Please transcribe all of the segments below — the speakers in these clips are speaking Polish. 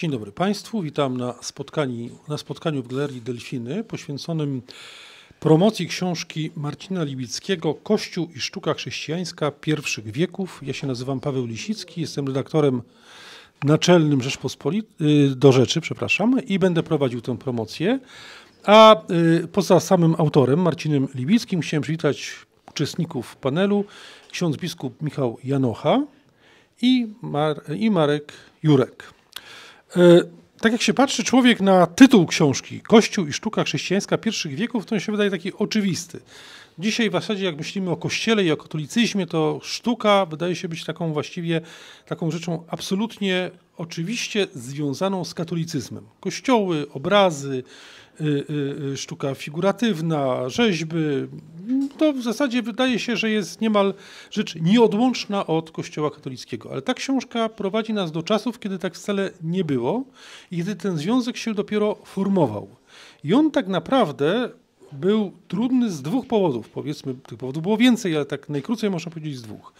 Dzień dobry Państwu, witam na, spotkani, na spotkaniu w Galerii Delfiny poświęconym promocji książki Marcina Libickiego Kościół i sztuka chrześcijańska pierwszych wieków. Ja się nazywam Paweł Lisicki, jestem redaktorem naczelnym Rzeczpospolitej, y, do Rzeczy, przepraszam, i będę prowadził tę promocję. A y, poza samym autorem, Marcinem Libickim, chciałem przywitać uczestników panelu, ksiądz biskup Michał Janocha i, Mar i Marek Jurek. E, tak jak się patrzy człowiek na tytuł książki, Kościół i sztuka chrześcijańska pierwszych wieków, to on się wydaje taki oczywisty. Dzisiaj w zasadzie, jak myślimy o kościele i o katolicyzmie, to sztuka wydaje się być taką właściwie taką rzeczą absolutnie oczywiście związaną z katolicyzmem. Kościoły, obrazy, Y, y, y, sztuka figuratywna, rzeźby. To w zasadzie wydaje się, że jest niemal rzecz nieodłączna od Kościoła katolickiego. Ale ta książka prowadzi nas do czasów, kiedy tak wcale nie było i kiedy ten związek się dopiero formował. I on tak naprawdę był trudny z dwóch powodów. Powiedzmy, tych powodów było więcej, ale tak najkrócej można powiedzieć z dwóch.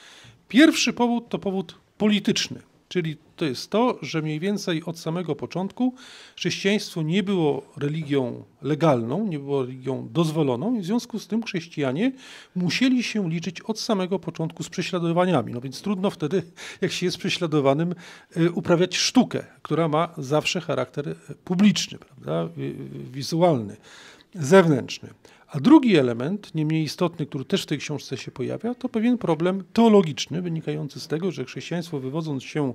Pierwszy powód to powód polityczny. Czyli to jest to, że mniej więcej od samego początku chrześcijaństwo nie było religią legalną, nie było religią dozwoloną, i w związku z tym chrześcijanie musieli się liczyć od samego początku z prześladowaniami. No więc trudno wtedy, jak się jest prześladowanym, y, uprawiać sztukę, która ma zawsze charakter publiczny, prawda? Y, y, wizualny, zewnętrzny. A drugi element, nie mniej istotny, który też w tej książce się pojawia, to pewien problem teologiczny, wynikający z tego, że chrześcijaństwo, wywodząc się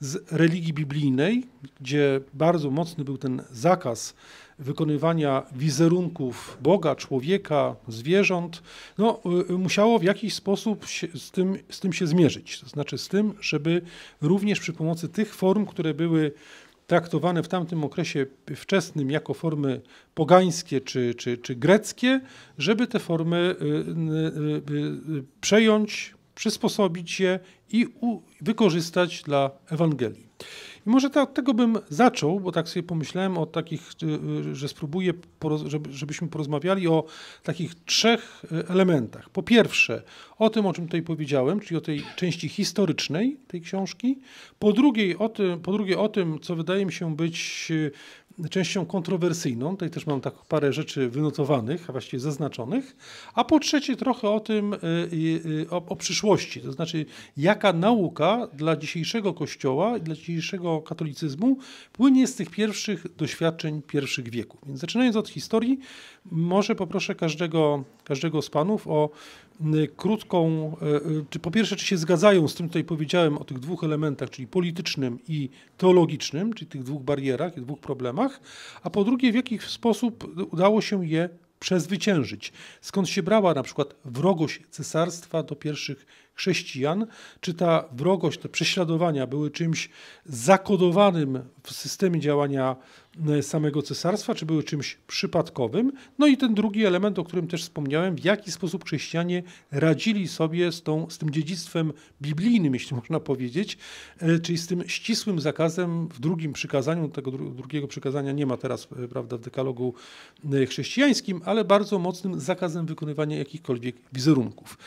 z religii biblijnej, gdzie bardzo mocny był ten zakaz wykonywania wizerunków Boga, człowieka, zwierząt, no, y, musiało w jakiś sposób się, z, tym, z tym się zmierzyć. To znaczy z tym, żeby również przy pomocy tych form, które były traktowane w tamtym okresie wczesnym jako formy pogańskie czy, czy, czy greckie, żeby te formy y, y, y, przejąć, przysposobić je i wykorzystać dla Ewangelii. I może to, od tego bym zaczął, bo tak sobie pomyślałem o takich, y, y, że spróbuję, żebyśmy porozmawiali o takich trzech y, elementach. Po pierwsze, o tym, o czym tutaj powiedziałem, czyli o tej części historycznej tej książki. Po, drugiej, o tym, po drugie, o tym, co wydaje mi się być częścią kontrowersyjną. Tutaj też mam tak parę rzeczy wynotowanych, a właściwie zaznaczonych. A po trzecie trochę o tym, y, y, o, o przyszłości, to znaczy jaka nauka dla dzisiejszego kościoła, dla dzisiejszego katolicyzmu płynie z tych pierwszych doświadczeń pierwszych wieków. Więc zaczynając od historii, może poproszę każdego, każdego z panów o Y, krótką, y, y, czy po pierwsze, czy się zgadzają z tym, co tutaj powiedziałem o tych dwóch elementach, czyli politycznym i teologicznym, czyli tych dwóch barierach, tych dwóch problemach, a po drugie, w jaki sposób udało się je przezwyciężyć. Skąd się brała na przykład wrogość cesarstwa do pierwszych chrześcijan, czy ta wrogość, te prześladowania były czymś zakodowanym w systemie działania e, samego cesarstwa, czy były czymś przypadkowym. No i ten drugi element, o którym też wspomniałem, w jaki sposób chrześcijanie radzili sobie z, tą, z tym dziedzictwem biblijnym, jeśli można powiedzieć, e, czyli z tym ścisłym zakazem w drugim przykazaniu, tego drugiego przykazania nie ma teraz e, prawda, w dekalogu chrześcijańskim, ale bardzo mocnym zakazem wykonywania jakichkolwiek wizerunków.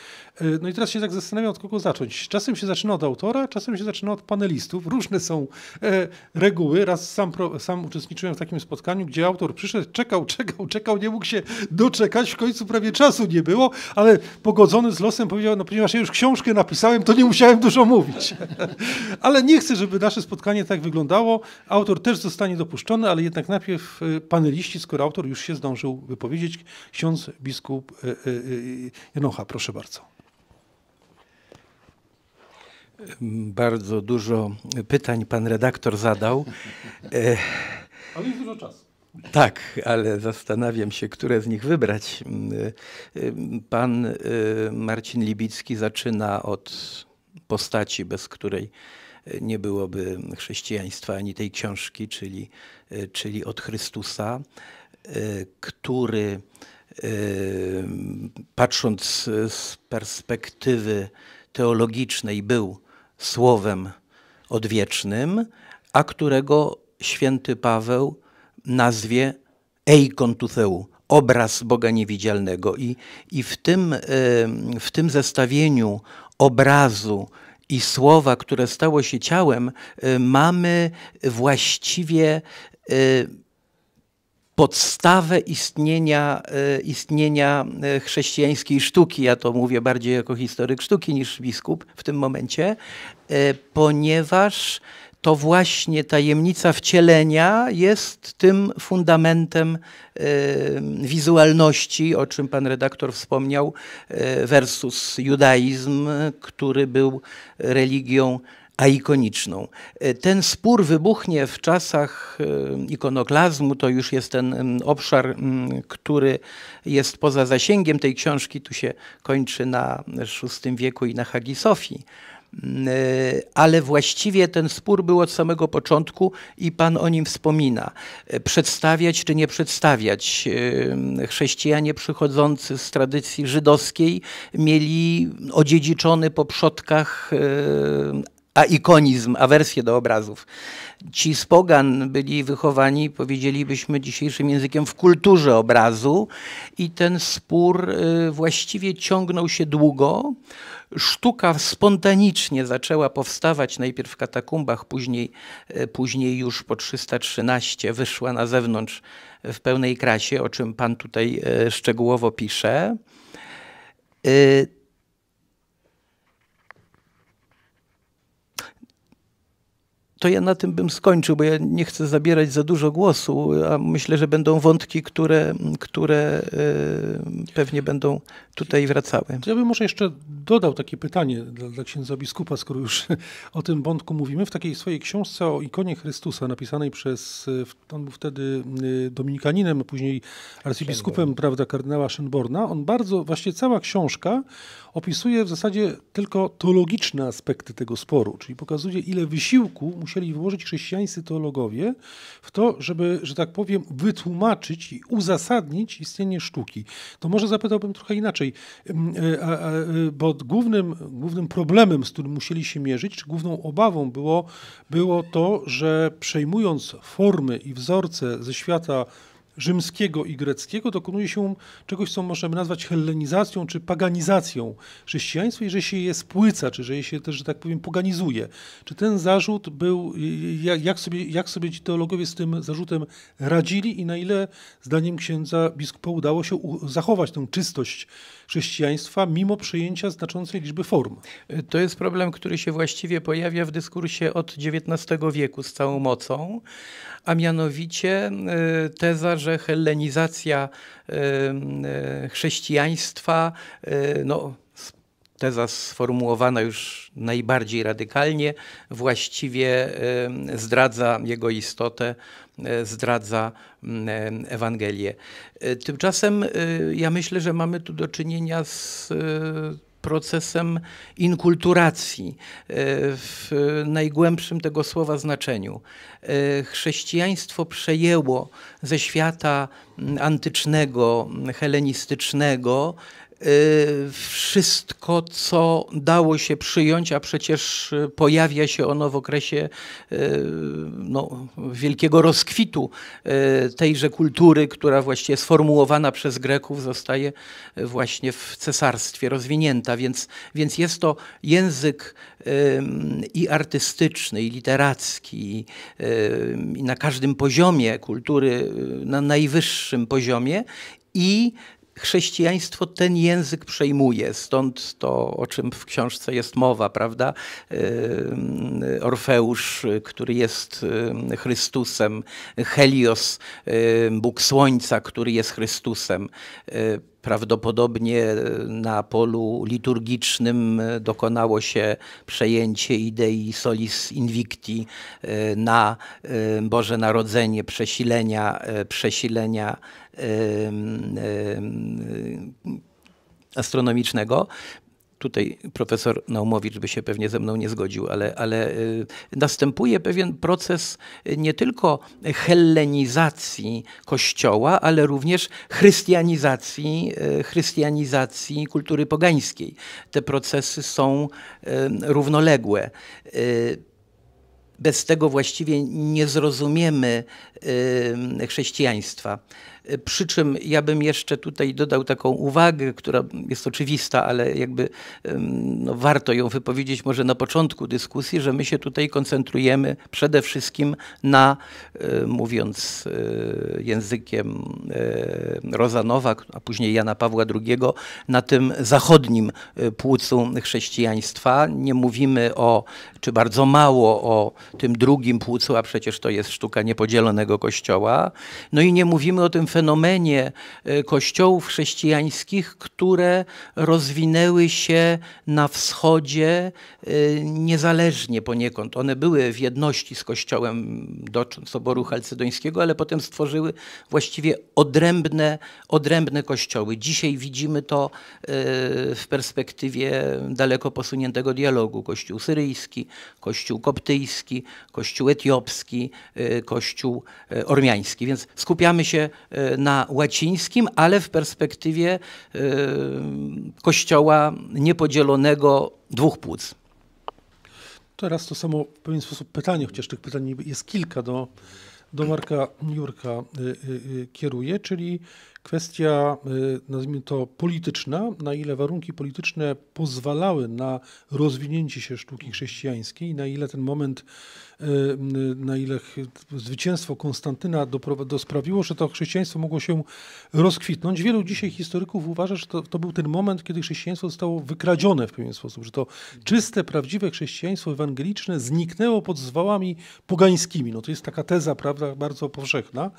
No i teraz się tak zastanawiam, od kogo zacząć. Czasem się zaczyna od autora, czasem się zaczyna od panelistów. Różne są e, reguły. Raz sam, pro, sam uczestniczyłem w takim spotkaniu, gdzie autor przyszedł, czekał, czekał, czekał, nie mógł się doczekać. W końcu prawie czasu nie było, ale pogodzony z losem powiedział, no ponieważ ja już książkę napisałem, to nie musiałem dużo mówić. ale nie chcę, żeby nasze spotkanie tak wyglądało. Autor też zostanie dopuszczony, ale jednak najpierw e, paneliści, skoro autor już się zdążył wypowiedzieć, ksiądz biskup e, e, Janocha, proszę bardzo. Bardzo dużo pytań pan redaktor zadał. Ale jest dużo czasu. Tak, ale zastanawiam się, które z nich wybrać. Pan y, Marcin Libicki zaczyna od postaci, bez której nie byłoby chrześcijaństwa ani tej książki, czyli, y, czyli od Chrystusa, y, który patrząc z perspektywy teologicznej był Słowem Odwiecznym, a którego święty Paweł nazwie Eikon Tutheu, obraz Boga Niewidzialnego. I, i w, tym, w tym zestawieniu obrazu i słowa, które stało się ciałem, mamy właściwie podstawę istnienia, e, istnienia e, chrześcijańskiej sztuki. Ja to mówię bardziej jako historyk sztuki niż biskup w tym momencie, e, ponieważ to właśnie tajemnica wcielenia jest tym fundamentem wizualności, o czym pan redaktor wspomniał, versus judaizm, który był religią a ikoniczną. E, ten spór wybuchnie w czasach e, ikonoklazmu, to już jest ten obszar, który jest poza zasięgiem tej książki, tu się kończy na VI wieku i na Hagi Sofii e, ale właściwie ten spór był od samego początku i Pan o nim wspomina. Przedstawiać czy nie przedstawiać? Chrześcijanie przychodzący z tradycji żydowskiej mieli odziedziczony po przodkach a ikonizm, awersję do obrazów. Ci z pogan byli wychowani, powiedzielibyśmy dzisiejszym językiem, w kulturze obrazu i ten spór y, właściwie ciągnął się długo. Sztuka spontanicznie zaczęła powstawać najpierw w katakumbach, później, y, później już po 313 wyszła na zewnątrz y, w pełnej krasie, o czym pan tutaj szczegółowo pisze. to ja na tym bym skończył, bo ja nie chcę zabierać za dużo głosu, a myślę, że będą wątki, które, które e, pewnie będą tutaj wracały. To ja bym może jeszcze dodał takie pytanie dla, dla księdza biskupa, skoro już o tym wątku mówimy. W takiej swojej książce o ikonie Chrystusa, napisanej przez, e, on był wtedy e, dominikaninem, później arcybiskupem, Szynborn. prawda, kardynała Szynborna, on bardzo, właśnie cała książka opisuje w zasadzie tylko teologiczne aspekty tego sporu, czyli pokazuje, ile wysiłku musieli włożyć chrześcijańscy teologowie w to, żeby, że tak powiem, wytłumaczyć i uzasadnić istnienie sztuki. To może zapytałbym trochę inaczej, mm, e, bo głównym, głównym problemem, z którym musieli się mierzyć, czy główną obawą było, było to, że przejmując formy i wzorce ze świata rzymskiego i greckiego dokonuje się czegoś, co możemy nazwać hellenizacją czy paganizacją chrześcijaństwa i że się je spłyca, czy że je się też, że tak powiem, poganizuje. Czy ten zarzut był, jak sobie, jak sobie ci teologowie z tym zarzutem radzili i na ile zdaniem księdza biskupa udało się zachować tę czystość chrześcijaństwa mimo przyjęcia znaczącej liczby form. To jest problem, który się właściwie pojawia w dyskursie od XIX wieku z całą mocą, a mianowicie y, teza, że hellenizacja y, y, chrześcijaństwa, no, teza sformułowana już najbardziej radykalnie, właściwie zdradza jego istotę, E, zdradza e, Ewangelię. E, tymczasem ja myślę, że mamy tu do czynienia z procesem inkulturacji w najgłębszym tego słowa znaczeniu. Chrześcijaństwo przejęło ze świata antycznego, helenistycznego Y, wszystko, co dało się przyjąć, a przecież y, pojawia się ono w okresie y, no, wielkiego rozkwitu tejże kultury, która właściwie sformułowana przez Greków zostaje właśnie w cesarstwie rozwinięta. Więc, więc jest to język i artystyczny, i literacki, i na każdym poziomie kultury, na najwyższym poziomie, i chrześcijaństwo ten język przejmuje, stąd to, o czym w książce jest mowa, prawda? Yy, Orfeusz, który jest yy, Chrystusem, Helios, yy, Bóg Słońca, który jest Chrystusem prawdopodobnie na polu liturgicznym dokonało się przejęcie idei solis invicti na Boże Narodzenie, przesilenia, przesilenia astronomicznego. Tutaj profesor Naumowicz by się pewnie ze mną nie zgodził, ale, ale y, następuje pewien proces y, nie tylko hellenizacji kościoła, ale również chrystianizacji, y, chrystianizacji kultury pogańskiej. Te procesy są równoległe bez tego właściwie nie zrozumiemy chrześcijaństwa. Y, przy czym ja bym jeszcze tutaj dodał taką uwagę, która jest oczywista, ale jakby no, warto ją wypowiedzieć może na początku dyskusji, że my się tutaj koncentrujemy przede wszystkim na, y, mówiąc y, językiem Rozanowa, a później Jana Pawła II, na tym zachodnim płucu chrześcijaństwa. Nie mówimy o, czy bardzo mało o tym drugim płucu, a przecież to jest sztuka niepodzielonego kościoła. No i nie mówimy o tym fenomenie e, kościołów chrześcijańskich, które rozwinęły się na wschodzie e, niezależnie poniekąd. One były w jedności z kościołem do Soboru Chalcedońskiego, ale potem stworzyły właściwie odrębne, odrębne kościoły. Dzisiaj widzimy to e, w perspektywie daleko posuniętego dialogu. Kościół syryjski, kościół koptyjski, kościół etiopski, kościół ormiański. Więc skupiamy się na łacińskim, ale w perspektywie e, kościoła niepodzielonego dwóch płuc. Teraz to samo w pewien sposób pytanie, chociaż tych pytań jest kilka do, do Marka Jurka e, e, kieruje, czyli kwestia, y, nazwijmy to, polityczna, na ile warunki polityczne pozwalały na rozwinięcie się sztuki chrześcijańskiej, na ile ten moment, y, na ile zwycięstwo Konstantyna sprawiło, że to chrześcijaństwo mogło się rozkwitnąć. Wielu dzisiaj historyków uważa, że to, to był ten moment, kiedy chrześcijaństwo zostało wykradzione w pewien sposób, że to czyste, prawdziwe chrześcijaństwo ewangeliczne zniknęło pod zwałami pogańskimi. No to jest taka teza, prawda, bardzo powszechna.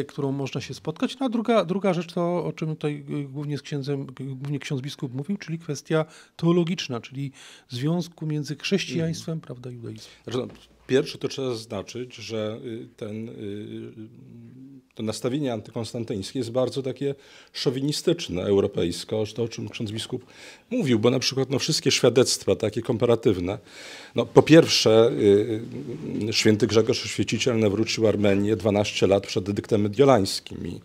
Y, którą można się spotkać. No a druga, druga rzecz to, o czym tutaj y, głównie, z księdzem, głównie ksiądz biskup mówił, czyli kwestia teologiczna, czyli związku między chrześcijaństwem, mm. prawda, judaizmem. Znaczy, no, Pierwsze to trzeba zaznaczyć, że y, ten, y, to nastawienie antykonstantyńskie jest bardzo takie szowinistyczne, europejsko, to o czym ksiądz biskup mówił, bo na przykład no, wszystkie świadectwa takie komparatywne, no, po pierwsze y, święty Grzegorz Świeciciel nawrócił Armenię 12 lat przed dyktem mediolańskim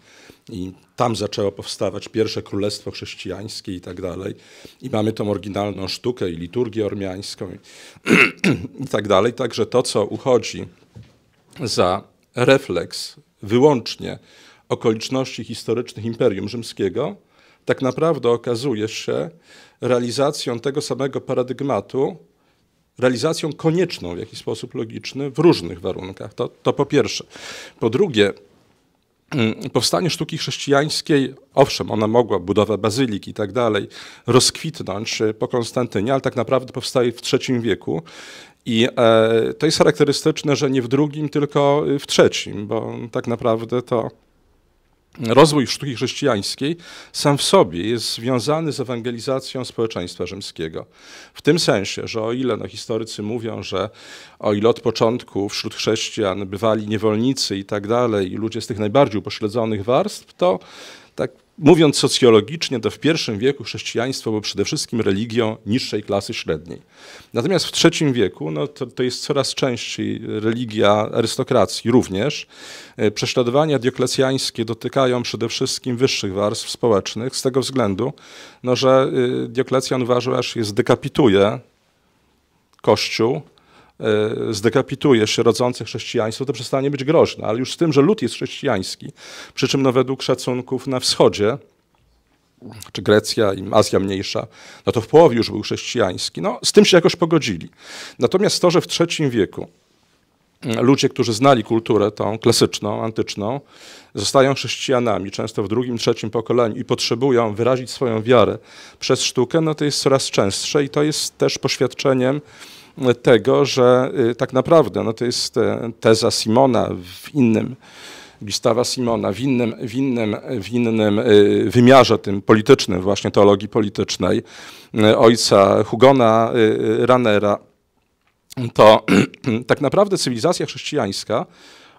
i tam zaczęło powstawać pierwsze królestwo chrześcijańskie i tak dalej. I mamy tą oryginalną sztukę i liturgię ormiańską i, tak dalej. Także to, co uchodzi za refleks wyłącznie okoliczności historycznych Imperium Rzymskiego, tak naprawdę okazuje się realizacją tego samego paradygmatu, realizacją konieczną w jakiś sposób logiczny w różnych warunkach. To, to po pierwsze. Po drugie, Mm, powstanie sztuki chrześcijańskiej, owszem, ona mogła, budowa bazylik i tak dalej, rozkwitnąć y, po Konstantynie, ale tak naprawdę powstaje w III wieku. I e, to jest charakterystyczne, że nie w drugim, tylko y, w trzecim, bo tak naprawdę to rozwój sztuki chrześcijańskiej sam w sobie jest związany z ewangelizacją społeczeństwa rzymskiego. W tym sensie, że o ile no, historycy mówią, że o ile od początku wśród chrześcijan bywali niewolnicy i tak dalej, i ludzie z tych najbardziej upośledzonych warstw, to tak mówiąc socjologicznie, to w I wieku chrześcijaństwo było przede wszystkim religią niższej klasy średniej. Natomiast w III wieku no, to, to jest coraz częściej religia arystokracji również. E, prześladowania dioklecjańskie dotykają przede wszystkim wyższych warstw społecznych z tego względu, no, że y, Dioklecjan uważa, że zdekapituje Kościół, E, zdekapituje rodzące chrześcijaństwo, to przestanie być groźne. Ale już z tym, że lud jest chrześcijański, przy czym no według szacunków na wschodzie, czy Grecja i Azja Mniejsza, no to w połowie już był chrześcijański. No, z tym się jakoś pogodzili. Natomiast to, że w III wieku ludzie, którzy znali kulturę tą klasyczną, antyczną, zostają chrześcijanami, często w drugim, trzecim pokoleniu i potrzebują wyrazić swoją wiarę przez sztukę, no to jest coraz częstsze i to jest też poświadczeniem tego, że y, tak naprawdę no to jest e, teza Simona w innym, Gustawa Simona w innym, w innym, w innym y, wymiarze tym politycznym, właśnie teologii politycznej, y, ojca Hugona Ranera, to tak naprawdę cywilizacja chrześcijańska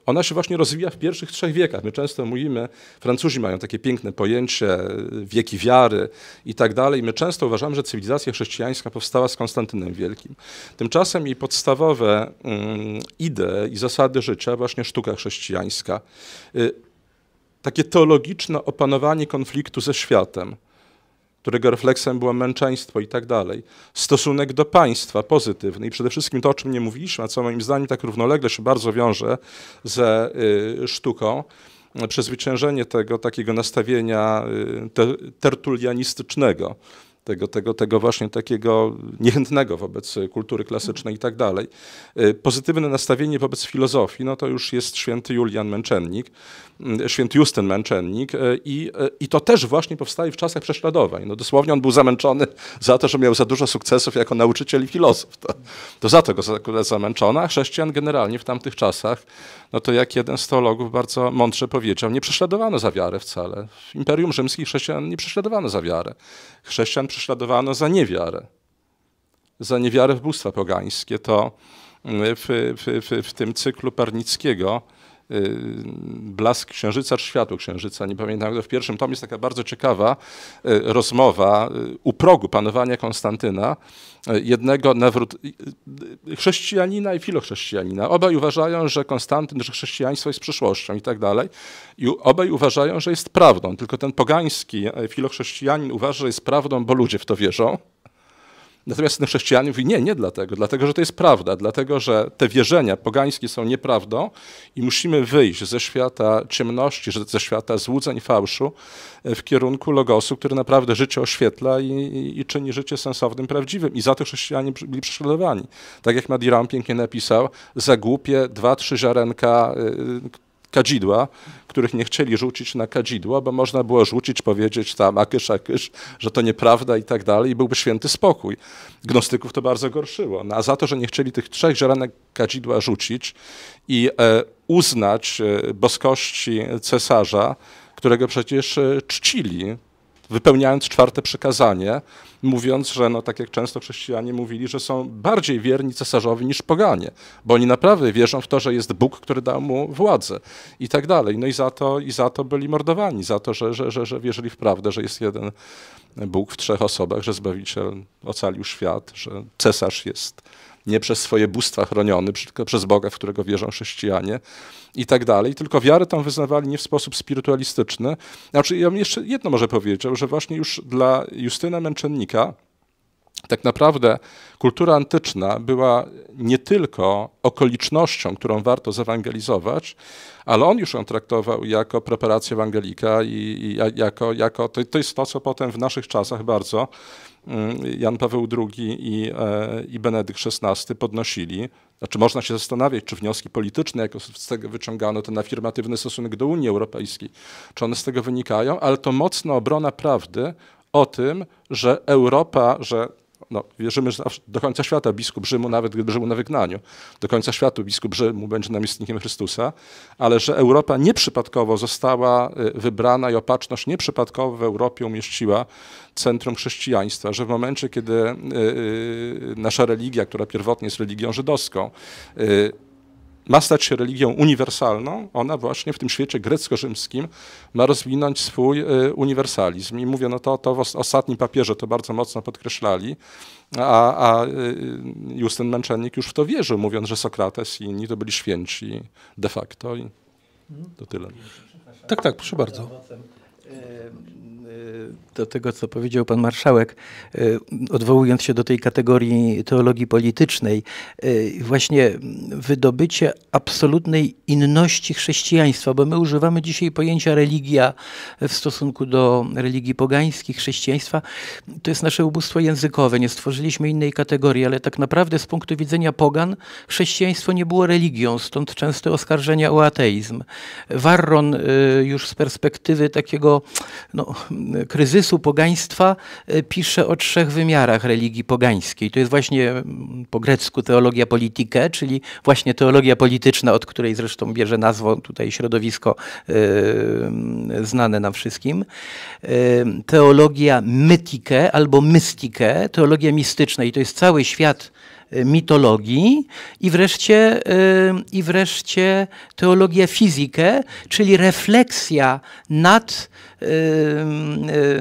ona się właśnie rozwija w pierwszych trzech wiekach. My często mówimy, Francuzi mają takie piękne pojęcie wieki wiary i tak dalej. My często uważamy, że cywilizacja chrześcijańska powstała z Konstantynem Wielkim. Tymczasem jej podstawowe mm, idee i zasady życia, właśnie sztuka chrześcijańska, y, takie teologiczne opanowanie konfliktu ze światem, którego refleksem było męczeństwo i tak dalej. Stosunek do państwa pozytywny i przede wszystkim to, o czym nie mówiliśmy, a co moim zdaniem tak równolegle się bardzo wiąże ze y, sztuką, przezwyciężenie tego takiego nastawienia y, tertulianistycznego tego, tego, tego właśnie takiego niechętnego wobec kultury klasycznej i tak dalej. Y, pozytywne nastawienie wobec filozofii, no to już jest święty Julian Męczennik, mm, święty Justyn Męczennik y, i, y, i to też właśnie powstaje w czasach prześladowań. No dosłownie on był zamęczony za to, że miał za dużo sukcesów jako nauczyciel i filozof. To, to za to go zamęczono, a chrześcijan generalnie w tamtych czasach, no to jak jeden z teologów bardzo mądrze powiedział, nie prześladowano za wiarę wcale. W Imperium Rzymskim chrześcijan nie prześladowano za wiarę. Chrześcijan prześladowano za niewiarę, za niewiarę w bóstwa pogańskie. To mm, w, w, w, w tym cyklu Pernickiego Y, blask Księżyca czy Światło Księżyca, nie pamiętam, w pierwszym tomie jest taka bardzo ciekawa y, rozmowa y, u progu panowania Konstantyna, jednego nawrót... chrześcijanina i filochrześcijanina. Obaj uważają, że Konstantyn, że chrześcijaństwo jest przyszłością i tak dalej. I obaj uważają, że jest prawdą, tylko ten pogański filochrześcijanin uważa, że jest prawdą, bo ludzie w to wierzą. Natomiast ten chrześcijanin mówi, nie, nie dlatego, dlatego, że to jest prawda, dlatego, że te wierzenia pogańskie są nieprawdą i musimy wyjść ze świata ciemności, ze świata złudzeń i fałszu e, w kierunku logosu, który naprawdę życie oświetla i, i, i czyni życie sensownym, prawdziwym. I za to chrześcijanie byli prześladowani. Tak jak Madiram pięknie napisał, za głupie dwa, trzy ziarenka e, kadzidła, których nie chcieli rzucić na kadzidło, bo można było rzucić, powiedzieć tam akysz, akysz, że to nieprawda i tak dalej i byłby święty spokój. Gnostyków to bardzo gorszyło. No, a za to, że nie chcieli tych trzech ziarenek kadzidła rzucić i e, uznać e, boskości cesarza, którego przecież e, czcili, wypełniając czwarte przykazanie, mówiąc, że no, tak jak często chrześcijanie mówili, że są bardziej wierni cesarzowi niż poganie, bo oni naprawdę wierzą w to, że jest Bóg, który dał mu władzę i tak dalej. No i za to, i za to byli mordowani, za to, że, że, że, że wierzyli w prawdę, że jest jeden Bóg w trzech osobach, że Zbawiciel ocalił świat, że cesarz jest nie przez swoje bóstwa chroniony, tylko przez Boga, w którego wierzą chrześcijanie i tak dalej. Tylko wiarę tą wyznawali nie w sposób spirytualistyczny. Znaczy, ja bym jeszcze jedno może powiedział, że właśnie już dla Justyna Męczennika tak naprawdę kultura antyczna była nie tylko okolicznością, którą warto zewangelizować, ale on już ją traktował jako preparację ewangelika i, i jako, jako to, to jest to, co potem w naszych czasach bardzo Y, Jan Paweł II i, e, i Benedykt XVI podnosili. Znaczy można się zastanawiać, czy wnioski polityczne, jako z tego wyciągano, ten afirmatywny stosunek do Unii Europejskiej, czy one z tego wynikają, ale to mocna obrona prawdy o tym, że Europa, że no, wierzymy, że do końca świata biskup Rzymu, nawet gdyby żył na wygnaniu, do końca świata biskup Rzymu będzie namiestnikiem Chrystusa, ale że Europa nieprzypadkowo została y, wybrana i opatrzność nieprzypadkowo w Europie umieściła centrum chrześcijaństwa, że w momencie, kiedy y, y, nasza religia, która pierwotnie jest religią żydowską, ma stać się religią uniwersalną, ona właśnie w tym świecie grecko-rzymskim ma rozwinąć swój y, uniwersalizm. I mówię, no to, to ostatni papierze to bardzo mocno podkreślali, a, a y, Justyn Męczennik już w to wierzył, mówiąc, że Sokrates i inni to byli święci de facto. I to tyle. Tak, tak, proszę bardzo. E, do tego, co powiedział pan marszałek, e, odwołując się do tej kategorii teologii politycznej, e, właśnie wydobycie absolutnej inności chrześcijaństwa, bo my używamy dzisiaj pojęcia religia w stosunku do religii pogańskich, chrześcijaństwa. To jest nasze ubóstwo językowe, nie stworzyliśmy innej kategorii, ale tak naprawdę z punktu widzenia pogan chrześcijaństwo nie było religią, stąd częste oskarżenia o ateizm. Warron już z perspektywy takiego no, kryzysu pogaństwa e, pisze o trzech wymiarach religii pogańskiej. To jest właśnie mm, po grecku teologia politike, czyli właśnie teologia polityczna, od której zresztą bierze nazwę tutaj środowisko yy, znane nam wszystkim. Yy, teologia mytike albo mystike, teologia mistyczna i to jest cały świat mitologii i wreszcie, yy, i wreszcie teologia fizykę, czyli refleksja nad Y,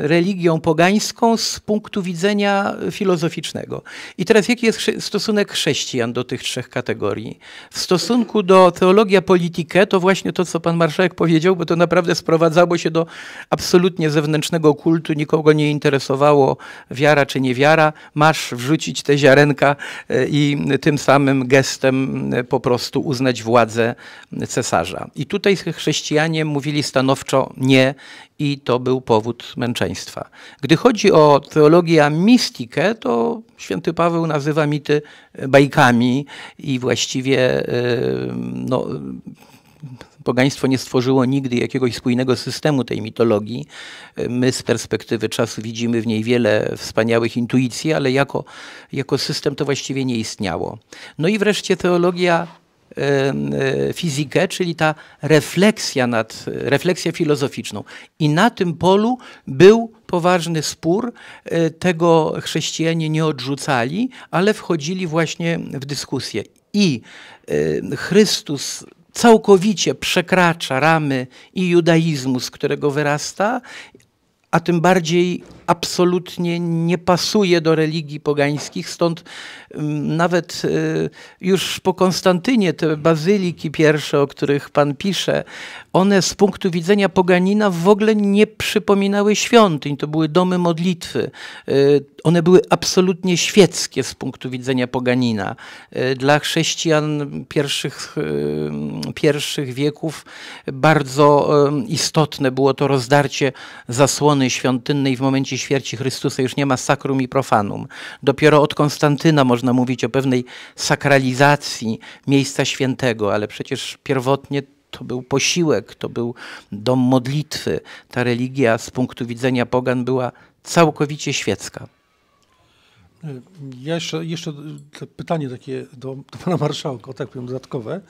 religią pogańską z punktu widzenia filozoficznego. I teraz jaki jest stosunek chrześcijan do tych trzech kategorii? W stosunku do teologia politykę, to właśnie to, co pan marszałek powiedział, bo to naprawdę sprowadzało się do absolutnie zewnętrznego kultu, nikogo nie interesowało wiara czy niewiara, masz wrzucić te ziarenka y, i tym samym gestem y, po prostu uznać władzę cesarza. I tutaj chrześcijanie mówili stanowczo nie i to był powód męczeństwa. Gdy chodzi o teologię mistykę, to święty Paweł nazywa mity e, bajkami i właściwie e, no, pogaństwo nie stworzyło nigdy jakiegoś spójnego systemu tej mitologii. E, my z perspektywy czasu widzimy w niej wiele wspaniałych intuicji, ale jako, jako system to właściwie nie istniało. No i wreszcie teologia Y, y, fizykę, czyli ta refleksja, nad, refleksja filozoficzną. I na tym polu był poważny spór. Y, tego chrześcijanie nie odrzucali, ale wchodzili właśnie w dyskusję. I Chrystus całkowicie przekracza ramy i judaizmu, z którego wyrasta, a tym bardziej absolutnie nie pasuje do religii pogańskich, stąd mm, nawet y, już po Konstantynie te bazyliki pierwsze, o których pan pisze, one z punktu widzenia poganina w ogóle nie przypominały świątyń, to były domy modlitwy. Y, one były absolutnie świeckie z punktu widzenia poganina. Y, dla chrześcijan pierwszych, pierwszych wieków bardzo istotne było to rozdarcie zasłony świątynnej w momencie śmierci, Chrystusa już nie ma sakrum i profanum. Dopiero od Konstantyna można mówić o pewnej sakralizacji miejsca świętego, ale przecież pierwotnie to był posiłek, to był dom modlitwy. Ta religia z punktu widzenia pogan była całkowicie świecka. Ja jeszcze, jeszcze pytanie takie do, do pana marszałka, tak powiem, dodatkowe,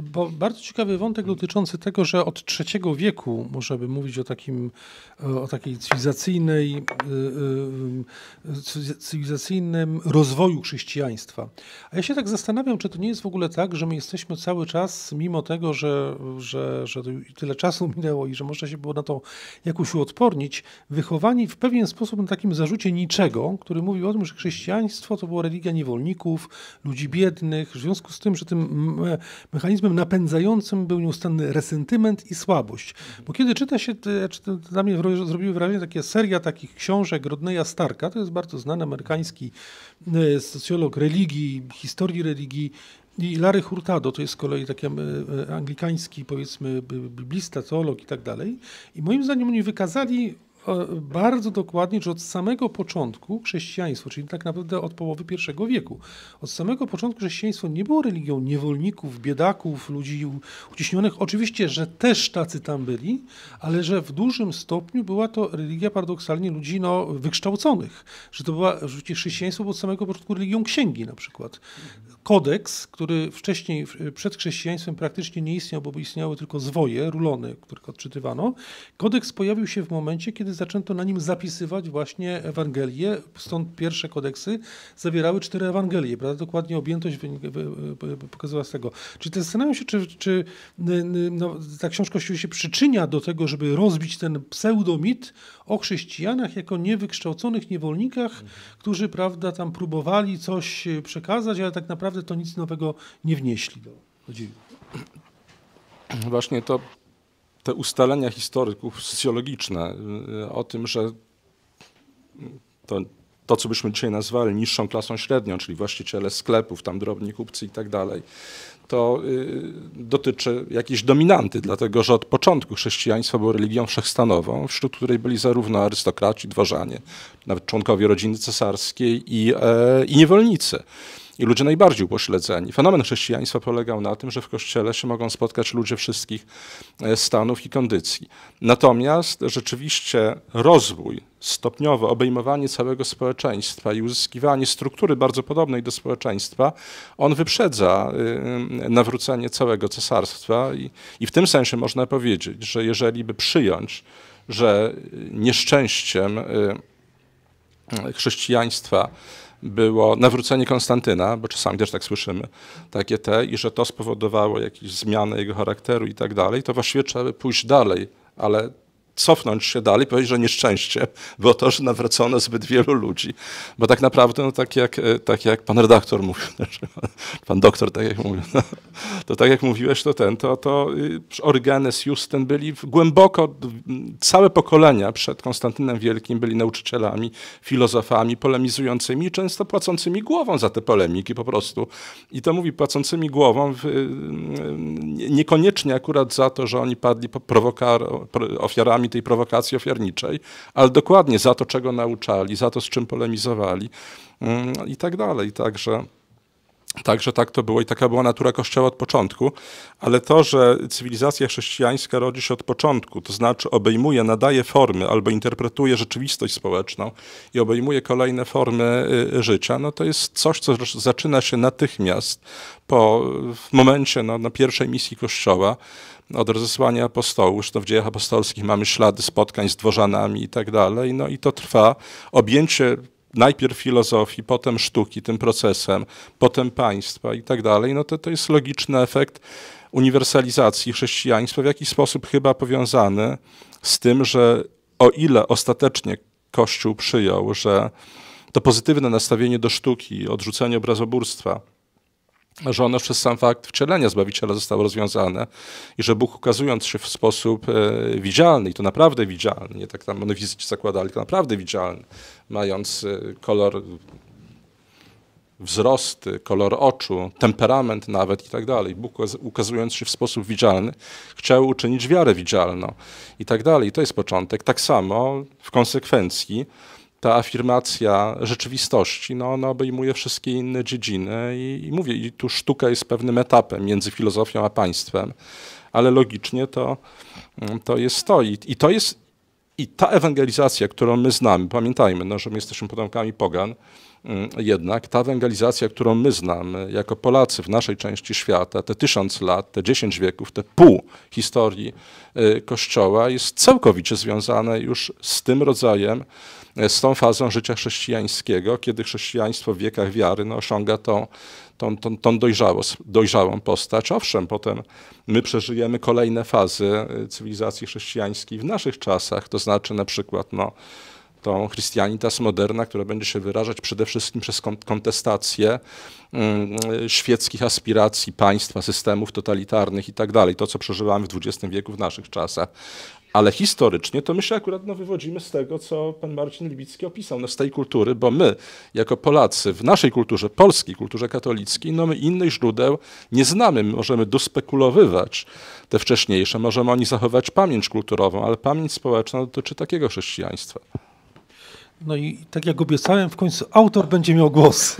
bo bardzo ciekawy wątek dotyczący tego, że od III wieku można by mówić o, takim, o takiej cywilizacyjnej, y, y, y, cywilizacyjnym rozwoju chrześcijaństwa. A ja się tak zastanawiam, czy to nie jest w ogóle tak, że my jesteśmy cały czas, mimo tego, że, że, że tyle czasu minęło i że można się było na to jakoś uodpornić, wychowani w pewien sposób na takim zarzucie niczego, który mówił o tym, że chrześcijaństwo chrześcijaństwo to była religia niewolników, ludzi biednych, w związku z tym, że tym mechanizmem napędzającym był nieustanny resentyment i słabość. Bo kiedy czyta się, to dla mnie zrobiły wrażenie takie seria takich książek Rodneya Starka, to jest bardzo znany amerykański e, socjolog religii, historii religii, i Larry Hurtado to jest z kolei taki e, e, anglikański, powiedzmy, biblista, teolog i tak dalej. I moim zdaniem oni wykazali bardzo dokładnie, że od samego początku chrześcijaństwo, czyli tak naprawdę od połowy I wieku, od samego początku chrześcijaństwo nie było religią niewolników, biedaków, ludzi uciśnionych. Oczywiście, że też tacy tam byli, ale że w dużym stopniu była to religia paradoksalnie ludzi no, wykształconych. Że to była rzeczywiście chrześcijaństwo było od samego początku religią księgi na przykład. Kodeks, który wcześniej przed chrześcijaństwem praktycznie nie istniał, bo istniały tylko zwoje, rulony, których odczytywano. Kodeks pojawił się w momencie, kiedy kiedy zaczęto na nim zapisywać właśnie Ewangelie. Stąd pierwsze kodeksy zawierały cztery Ewangelie, prawda? Dokładnie objętość pokazywała z tego. Czyli zastanawiam się, czy, czy y, y, no, ta książka się przyczynia do tego, żeby rozbić ten pseudomit o chrześcijanach jako niewykształconych niewolnikach, mhm. którzy, prawda, tam próbowali coś y, przekazać, ale tak naprawdę to nic nowego nie wnieśli do dzieła. Właśnie to te ustalenia historyków socjologiczne y, y, o tym, że to, to, co byśmy dzisiaj nazwali niższą klasą średnią, czyli właściciele sklepów, tam drobni kupcy i tak dalej, to y, dotyczy jakiejś dominanty, dlatego że od początku chrześcijaństwo było religią wszechstanową, wśród której byli zarówno arystokraci, dworzanie, nawet członkowie rodziny cesarskiej i, e, i niewolnicy i ludzie najbardziej upośledzeni. Fenomen chrześcijaństwa polegał na tym, że w kościele się mogą spotkać ludzie wszystkich e, stanów i kondycji. Natomiast rzeczywiście rozwój, stopniowe obejmowanie całego społeczeństwa i uzyskiwanie struktury bardzo podobnej do społeczeństwa, on wyprzedza e, e, nawrócenie całego cesarstwa i, i w tym sensie można powiedzieć, że jeżeli by przyjąć, że nieszczęściem chrześcijaństwa było nawrócenie Konstantyna, bo czasami też tak słyszymy, takie te, i że to spowodowało jakieś zmiany jego charakteru i tak dalej, to właściwie trzeba by pójść dalej, ale cofnąć się dalej, powiedzieć, że nieszczęście było to, że nawracono zbyt wielu ludzi. Bo tak naprawdę, no, tak, jak, e, tak jak pan redaktor mówił, znaczy, pan doktor tak jak mówił, no, to tak jak mówiłeś, to ten, to, to y, Organes, Justin byli głęboko, całe pokolenia przed Konstantynem Wielkim byli nauczycielami, filozofami, polemizującymi i często płacącymi głową za te polemiki po prostu. I to mówi płacącymi głową, w, y, niekoniecznie akurat za to, że oni padli prowoka, ofiarami ofiarami tej prowokacji ofiarniczej, ale dokładnie za to, czego nauczali, za to, z czym polemizowali mm, i tak dalej. Także. Także tak to było i taka była natura Kościoła od początku, ale to, że cywilizacja chrześcijańska rodzi się od początku, to znaczy obejmuje, nadaje formy albo interpretuje rzeczywistość społeczną i obejmuje kolejne formy y, życia, no to jest coś, co zaczyna się natychmiast po, w momencie no, na pierwszej misji Kościoła od rozesłania apostołów, zresztą w dziejach apostolskich mamy ślady spotkań z dworzanami i tak dalej, no i to trwa. Objęcie najpierw filozofii, potem sztuki tym procesem, potem państwa i tak dalej, no to, to jest logiczny efekt uniwersalizacji chrześcijaństwa, w jakiś sposób chyba powiązany z tym, że o ile ostatecznie Kościół przyjął, że to pozytywne nastawienie do sztuki, odrzucenie obrazoburstwa, że ono przez sam fakt wcielenia Zbawiciela zostało rozwiązane i że Bóg ukazując się w sposób e, widzialny, i to naprawdę widzialny, nie tak tam monofizyci zakładali, to naprawdę widzialny, mając e, kolor wzrost, kolor oczu, temperament nawet i tak dalej. Bóg ukazując się w sposób widzialny, chciał uczynić wiarę widzialną i tak dalej. To jest początek. Tak samo w konsekwencji ta afirmacja rzeczywistości, no ona obejmuje wszystkie inne dziedziny i, i mówię, i tu sztuka jest pewnym etapem między filozofią a państwem, ale logicznie to, mm, to jest to. I, i to jest, i ta ewangelizacja, którą my znamy, pamiętajmy, no, że my jesteśmy potomkami pogan, mm, jednak ta ewangelizacja, którą my znamy jako Polacy w naszej części świata, te tysiąc lat, te dziesięć wieków, te pół historii y, Kościoła jest całkowicie związane już z tym rodzajem E, z tą fazą życia chrześcijańskiego, kiedy chrześcijaństwo w wiekach wiary no, osiąga tą, tą, tą, tą dojrzałość, dojrzałą postać. Owszem, potem my przeżyjemy kolejne fazy e, cywilizacji chrześcijańskiej w naszych czasach, to znaczy na przykład no, tą Christianitas moderna, która będzie się wyrażać przede wszystkim przez kontestację mm, e, świeckich aspiracji państwa, systemów totalitarnych itd. Tak to, co przeżywamy w XX wieku w naszych czasach. Ale historycznie to my się akurat no, wywodzimy z tego, co pan Marcin Libicki opisał, no, z tej kultury, bo my, jako Polacy, w naszej kulturze polskiej, kulturze katolickiej, no my innych źródeł nie znamy. My możemy dospekulowywać te wcześniejsze, możemy oni zachować pamięć kulturową, ale pamięć społeczna dotyczy takiego chrześcijaństwa. No i tak jak obiecałem, w końcu autor będzie miał głos.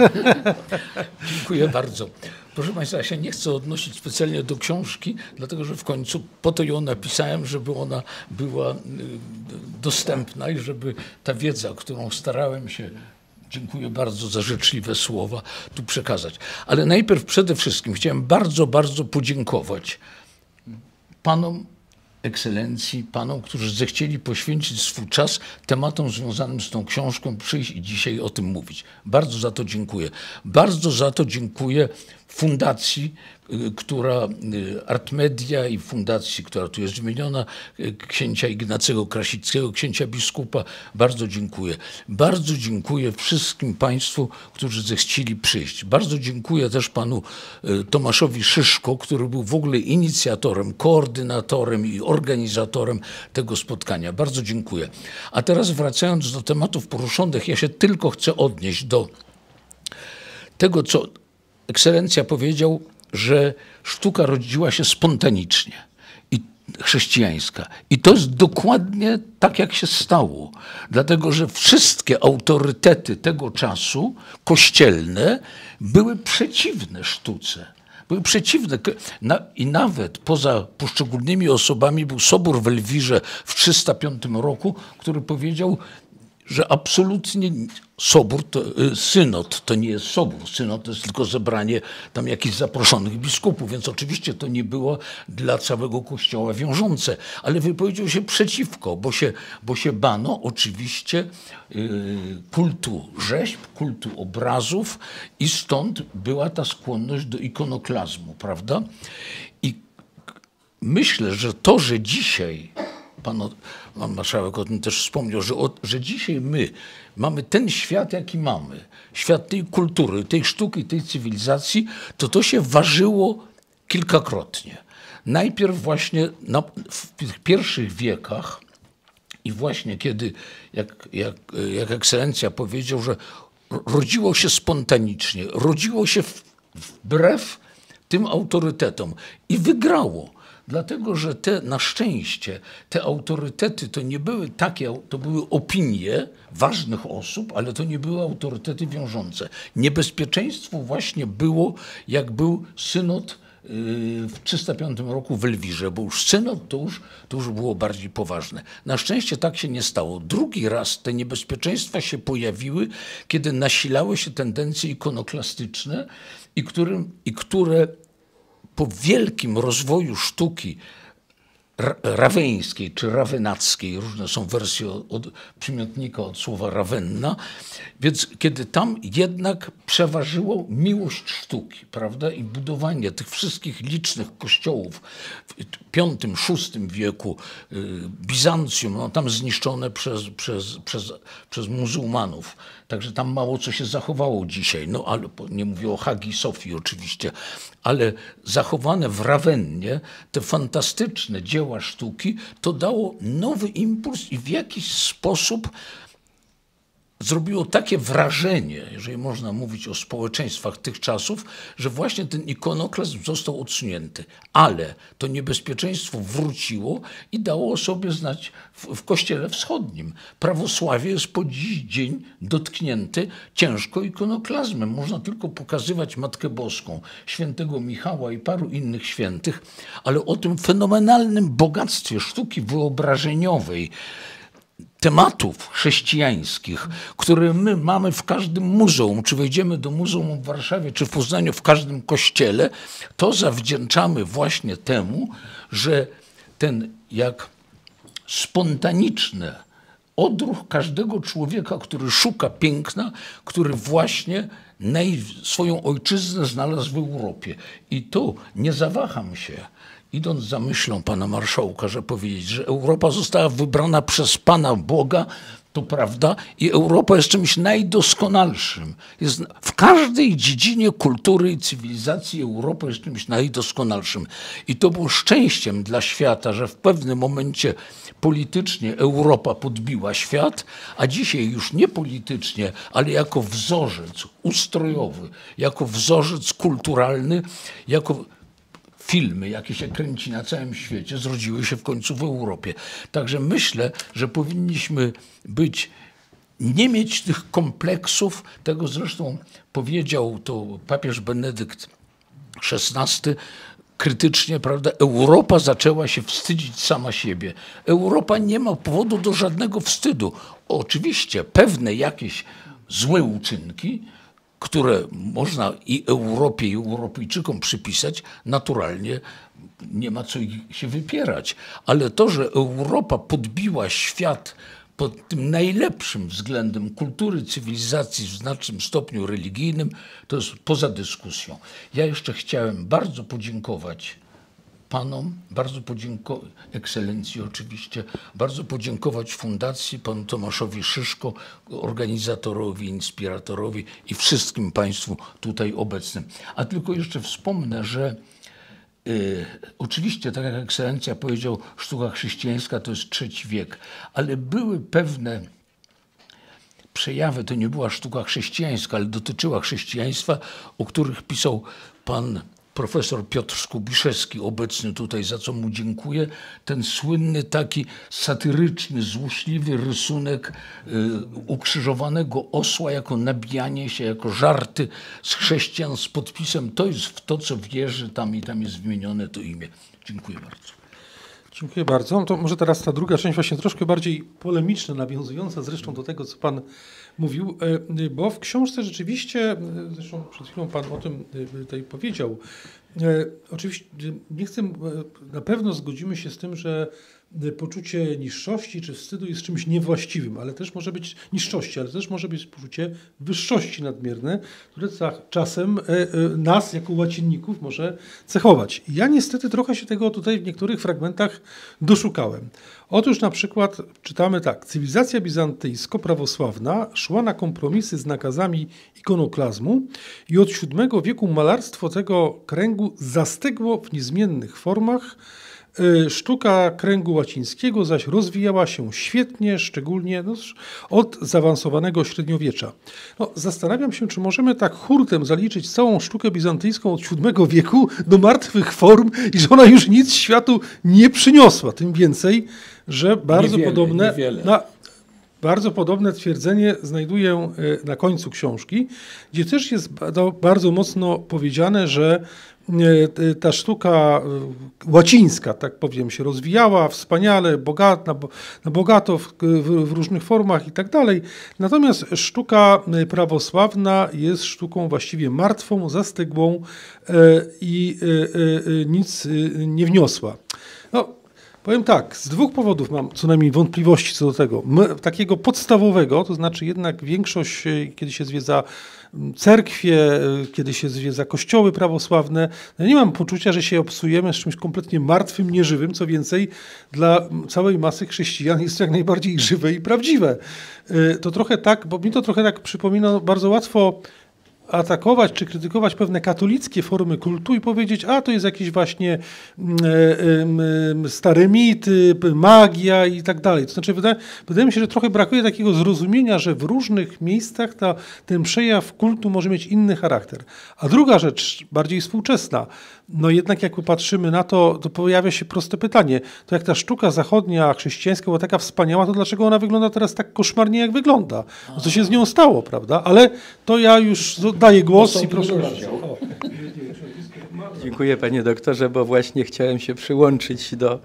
Dziękuję bardzo. Proszę Państwa, ja się nie chcę odnosić specjalnie do książki, dlatego że w końcu po to ją napisałem, żeby ona była y, dostępna i żeby ta wiedza, którą starałem się Dziękuję bardzo za życzliwe słowa tu przekazać. Ale najpierw przede wszystkim chciałem bardzo, bardzo podziękować panom ekscelencji, panom, którzy zechcieli poświęcić swój czas tematom związanym z tą książką, przyjść i dzisiaj o tym mówić. Bardzo za to dziękuję. Bardzo za to dziękuję fundacji, y, która y, Artmedia i fundacji, która tu jest wymieniona, y, księcia Ignacego Krasickiego, księcia biskupa. Bardzo dziękuję. Bardzo dziękuję wszystkim Państwu, którzy zechcieli przyjść. Bardzo dziękuję też panu Tomaszowi Szyszko, który był w ogóle inicjatorem, koordynatorem i organizatorem tego spotkania. Bardzo dziękuję. A teraz wracając do tematów poruszonych, ja się tylko chcę odnieść do tego, co ekscelencja powiedział, że sztuka rodziła się spontanicznie i chrześcijańska. I to jest dokładnie tak, jak się stało. Dlatego, że wszystkie autorytety tego czasu, kościelne, były przeciwne sztuce. Były przeciwne. I nawet poza poszczególnymi osobami był Sobór w Elwirze w 305 roku, który powiedział, że absolutnie sobór, to, y, synod to nie jest sobór, synod to jest tylko zebranie tam jakichś zaproszonych biskupów, więc oczywiście to nie było dla całego kościoła wiążące, ale wypowiedział się przeciwko, bo się, bo się bano oczywiście y, kultu rzeźb, kultu obrazów i stąd była ta skłonność do ikonoklazmu, prawda? I myślę, że to, że dzisiaj pan, pan marszałek o tym też wspomniał, że, od, że dzisiaj my mamy ten świat, jaki mamy, świat tej kultury, tej sztuki, tej cywilizacji, to to się ważyło kilkakrotnie. Najpierw właśnie na, w tych pierwszych wiekach i właśnie kiedy, jak, jak, jak ekscelencja powiedział, że rodziło się spontanicznie, rodziło się wbrew tym autorytetom i wygrało. Dlatego, że te, na szczęście, te autorytety to nie były takie, to były opinie ważnych osób, ale to nie były autorytety wiążące. Niebezpieczeństwo właśnie było, jak był synod y, w 305 roku w Elwirze, bo już synod to już, to już było bardziej poważne. Na szczęście tak się nie stało. Drugi raz te niebezpieczeństwa się pojawiły, kiedy nasilały się tendencje ikonoklastyczne i, którym, i które po wielkim rozwoju sztuki raweńskiej czy rawenackiej, różne są wersje od przymiotnika od słowa rawenna, więc kiedy tam jednak przeważyło miłość sztuki, prawda, i budowanie tych wszystkich licznych kościołów w V, VI wieku, y, Bizancjum, no, tam zniszczone przez, przez, przez, przez muzułmanów, Także tam mało co się zachowało dzisiaj. No ale nie mówię o Hagi Sofii oczywiście, ale zachowane w Rawennie te fantastyczne dzieła sztuki, to dało nowy impuls i w jakiś sposób zrobiło takie wrażenie, jeżeli można mówić o społeczeństwach tych czasów, że właśnie ten ikonoklazm został odsunięty. Ale to niebezpieczeństwo wróciło i dało o sobie znać w, w Kościele Wschodnim. Prawosławie jest po dziś dzień dotknięte ciężko ikonoklazmem. Można tylko pokazywać Matkę Boską, świętego Michała i paru innych świętych, ale o tym fenomenalnym bogactwie sztuki wyobrażeniowej, tematów chrześcijańskich, które my mamy w każdym muzeum, czy wejdziemy do muzeum w Warszawie, czy w Poznaniu, w każdym kościele, to zawdzięczamy właśnie temu, że ten jak spontaniczny odruch każdego człowieka, który szuka piękna, który właśnie naj, swoją ojczyznę znalazł w Europie. I tu nie zawaham się idąc za myślą pana marszałka, że powiedzieć, że Europa została wybrana przez pana Boga, to prawda, i Europa jest czymś najdoskonalszym. Jest, w każdej dziedzinie kultury i cywilizacji Europa jest czymś najdoskonalszym. I to było szczęściem dla świata, że w pewnym momencie politycznie Europa podbiła świat, a dzisiaj już nie politycznie, ale jako wzorzec ustrojowy, jako wzorzec kulturalny, jako filmy, jakie się kręci na całym świecie, zrodziły się w końcu w Europie. Także myślę, że powinniśmy być nie mieć tych kompleksów, tego zresztą powiedział to papież Benedykt XVI, krytycznie, prawda? Europa zaczęła się wstydzić sama siebie. Europa nie ma powodu do żadnego wstydu. Oczywiście pewne jakieś złe uczynki, które można i Europie, i Europejczykom przypisać, naturalnie nie ma co się wypierać. Ale to, że Europa podbiła świat pod tym najlepszym względem kultury, cywilizacji w znacznym stopniu religijnym, to jest poza dyskusją. Ja jeszcze chciałem bardzo podziękować panom bardzo podziękować, ekscelencji oczywiście, bardzo podziękować Fundacji, panu Tomaszowi Szyszko, organizatorowi, inspiratorowi i wszystkim państwu tutaj obecnym. A tylko jeszcze wspomnę, że y, oczywiście, tak jak ekscelencja powiedział, sztuka chrześcijańska to jest trzeci wiek, ale były pewne przejawy, to nie była sztuka chrześcijańska, ale dotyczyła chrześcijaństwa, o których pisał pan profesor Piotr Skubiszewski, obecny tutaj, za co mu dziękuję, ten słynny taki satyryczny, złośliwy rysunek y, ukrzyżowanego osła jako nabijanie się, jako żarty z chrześcijan z podpisem to jest w to, co wierzy tam i tam jest wymienione to imię. Dziękuję bardzo. Dziękuję bardzo. No to może teraz ta druga część, właśnie troszkę bardziej polemiczna, nawiązująca zresztą do tego, co Pan mówił, e, e, bo w książce rzeczywiście, e, zresztą przed chwilą Pan o tym tutaj powiedział, oczywiście nie chcę, na pewno zgodzimy się z tym, że Y, poczucie niższości czy wstydu jest czymś niewłaściwym, ale też może być niższości, ale też może być poczucie wyższości nadmierne, które czasem e, e, nas jako łacinników może cechować. Ja niestety trochę się tego tutaj w niektórych fragmentach doszukałem. Otóż na przykład czytamy tak: Cywilizacja bizantyjsko-prawosławna szła na kompromisy z nakazami ikonoklazmu i od VII wieku malarstwo tego kręgu zastygło w niezmiennych formach Y, sztuka kręgu łacińskiego zaś rozwijała się świetnie, szczególnie no, od zaawansowanego średniowiecza. No, zastanawiam się, czy możemy tak hurtem zaliczyć całą sztukę bizantyjską od VII wieku do martwych form i że ona już nic światu nie przyniosła. Tym więcej, że bardzo niewiele, podobne. Niewiele. Na, bardzo podobne twierdzenie znajduję e, na końcu książki, gdzie też jest bardzo mocno powiedziane, że e, ta sztuka e, łacińska, tak powiem, się rozwijała wspaniale, bogat, na, bogato w, w różnych formach i tak dalej. Natomiast sztuka prawosławna jest sztuką właściwie martwą, zastygłą i nic nie wniosła. No, Powiem tak, z dwóch powodów mam co najmniej wątpliwości co do tego. My, takiego podstawowego, to znaczy jednak większość, e, kiedy się zwiedza cerkwie, e, kiedy się zwiedza kościoły prawosławne, no nie mam poczucia, że się obsujemy z czymś kompletnie martwym, nieżywym. Co więcej, dla całej masy chrześcijan jest to jak najbardziej żywe i prawdziwe. E, to trochę tak, bo mi to trochę tak przypomina no, bardzo łatwo atakować czy krytykować pewne katolickie formy kultu i powiedzieć, a to jest jakieś właśnie mm, stare mity, magia i tak dalej. To znaczy wydaje, wydaje mi się, że trochę brakuje takiego zrozumienia, że w różnych miejscach ta, ten przejaw kultu może mieć inny charakter. A druga rzecz, bardziej współczesna, no jednak jak patrzymy na to, to pojawia się proste pytanie, to jak ta sztuka zachodnia, chrześcijańska była taka wspaniała, to dlaczego ona wygląda teraz tak koszmarnie, jak wygląda? Co się z nią stało, prawda? Ale to ja już oddaję głos i proszę. Dziękuję panie doktorze, bo właśnie chciałem się przyłączyć do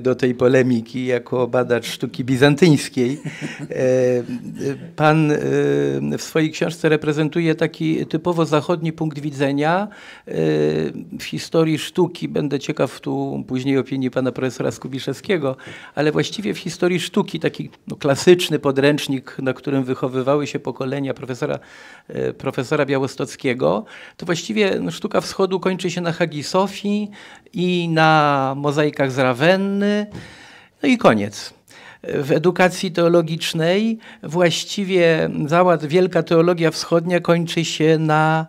do tej polemiki jako badacz sztuki bizantyńskiej. E, pan e, w swojej książce reprezentuje taki typowo zachodni punkt widzenia e, w historii sztuki. Będę ciekaw tu później opinii pana profesora Skubiszewskiego, ale właściwie w historii sztuki taki no, klasyczny podręcznik, na którym wychowywały się pokolenia profesora, profesora Białostockiego, to właściwie no, sztuka wschodu kończy się na Sofii i na mozaikach z Rawena, no i koniec. W edukacji teologicznej właściwie cała wielka teologia wschodnia kończy się na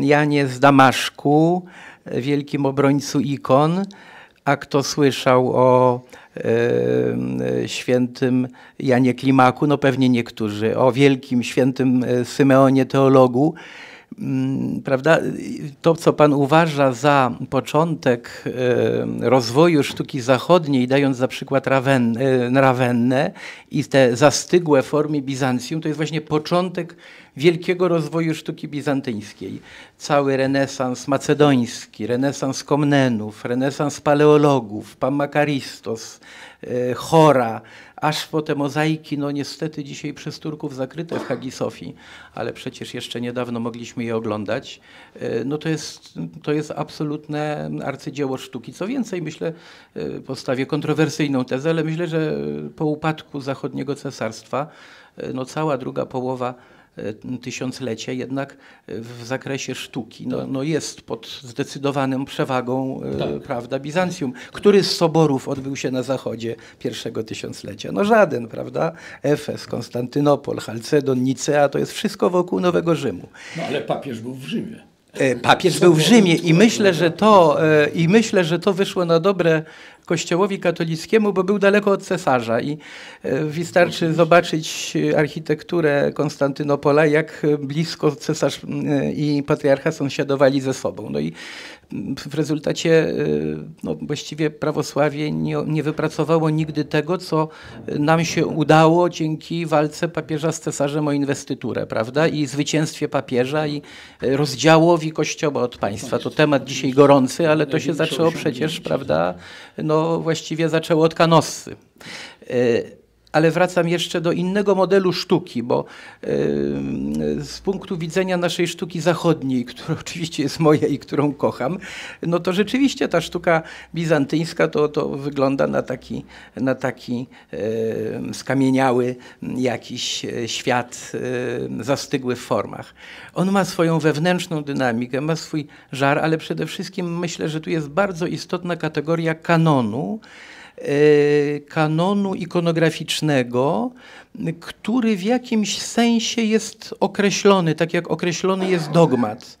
Janie z Damaszku, wielkim obrońcu ikon. A kto słyszał o świętym Janie Klimaku, no pewnie niektórzy, o wielkim świętym e, Symeonie teologu, Mm, prawda, to, co Pan uważa za początek y, rozwoju sztuki zachodniej, dając za przykład Rawen, y, Rawennę i te zastygłe formy Bizancjum, to jest właśnie początek wielkiego rozwoju sztuki bizantyńskiej. Cały renesans macedoński, renesans komnenów, renesans paleologów, pan makaristos y, Chora, aż po te mozaiki, no niestety dzisiaj przez Turków zakryte w Hagi Sofii, ale przecież jeszcze niedawno mogliśmy je oglądać. E, no to jest, to jest absolutne arcydzieło sztuki. Co więcej, myślę, e, postawię kontrowersyjną tezę, ale myślę, że po upadku zachodniego cesarstwa, e, no cała druga połowa E, tysiąclecie jednak e, w zakresie sztuki no, tak. no jest pod zdecydowaną przewagą e, tak. prawda, Bizancjum. Który z soborów odbył się na zachodzie pierwszego tysiąclecia? No żaden, prawda? Efes, Konstantynopol, Chalcedon, Nicea, to jest wszystko wokół Nowego Rzymu. No ale papież był w Rzymie. Papież był w Rzymie i myślę, że to, i myślę, że to wyszło na dobre kościołowi katolickiemu, bo był daleko od cesarza i e, wystarczy zobaczyć e, architekturę Konstantynopola, jak e, blisko cesarz i patriarcha sąsiadowali ze sobą. No i w rezultacie y, no, właściwie prawosławie nie, nie, wypracowało nigdy tego, co nam się udało dzięki walce papieża z cesarzem o inwestyturę, prawda? I zwycięstwie papieża i y, rozdziałowi kościoła od państwa. To temat dzisiaj gorący, ale to się zaczęło przecież, prawda? No właściwie zaczęło od kanosy. Y, ale wracam jeszcze do innego modelu sztuki, bo y, z punktu widzenia naszej sztuki zachodniej, która oczywiście jest moja i którą kocham, no to rzeczywiście ta sztuka bizantyńska to, to wygląda na taki, na taki y, skamieniały jakiś y, świat zastygły w formach. On ma swoją wewnętrzną dynamikę, ma swój żar, ale przede wszystkim myślę, że tu jest bardzo istotna kategoria kanonu, Y, kanonu ikonograficznego, który w jakimś sensie jest określony, tak jak określony jest dogmat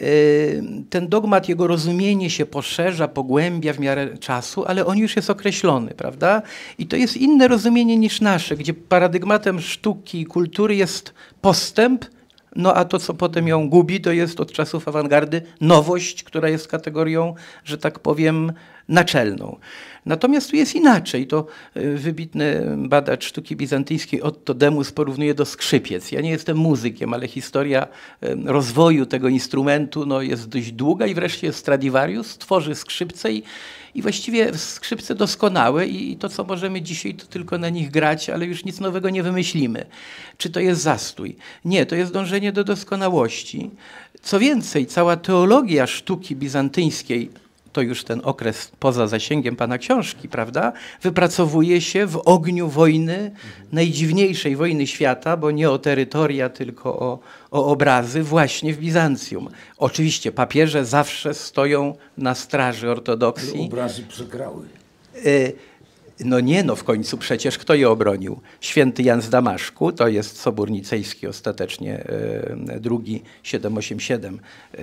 y, ten dogmat, jego rozumienie się poszerza, pogłębia w miarę czasu, ale on już jest określony, prawda? I to jest inne rozumienie niż nasze, gdzie paradygmatem sztuki i kultury jest postęp, no a to, co potem ją gubi, to jest od czasów awangardy nowość, która jest kategorią, że tak powiem, naczelną. Natomiast tu jest inaczej. To y, wybitny badacz sztuki bizantyjskiej Otto Demus porównuje do skrzypiec. Ja nie jestem muzykiem, ale historia rozwoju tego instrumentu no, jest dość długa i wreszcie Stradivarius tworzy skrzypce i, i właściwie skrzypce doskonałe i, i to, co możemy dzisiaj, to tylko na nich grać, ale już nic nowego nie wymyślimy. Czy to jest zastój? Nie, to jest dążenie do doskonałości. Co więcej, cała teologia sztuki bizantyńskiej to już ten okres poza zasięgiem pana książki, prawda, wypracowuje się w ogniu wojny, najdziwniejszej wojny świata, bo nie o terytoria, tylko o, o obrazy właśnie w Bizancjum. Oczywiście papieże zawsze stoją na straży ortodoksji. obrazy przegrały. Y no nie, no w końcu przecież kto je obronił? Święty Jan z Damaszku, to jest Sobór Nicejski ostatecznie, e, drugi 787, e,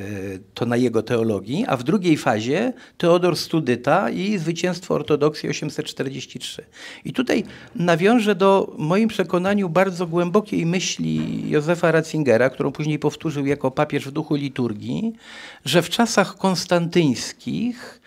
to na jego teologii, a w drugiej fazie Teodor Studyta i zwycięstwo ortodoksji 843. I tutaj nawiążę do, moim przekonaniu, bardzo głębokiej myśli Józefa Ratzingera, którą później powtórzył jako papież w duchu liturgii, że w czasach konstantyńskich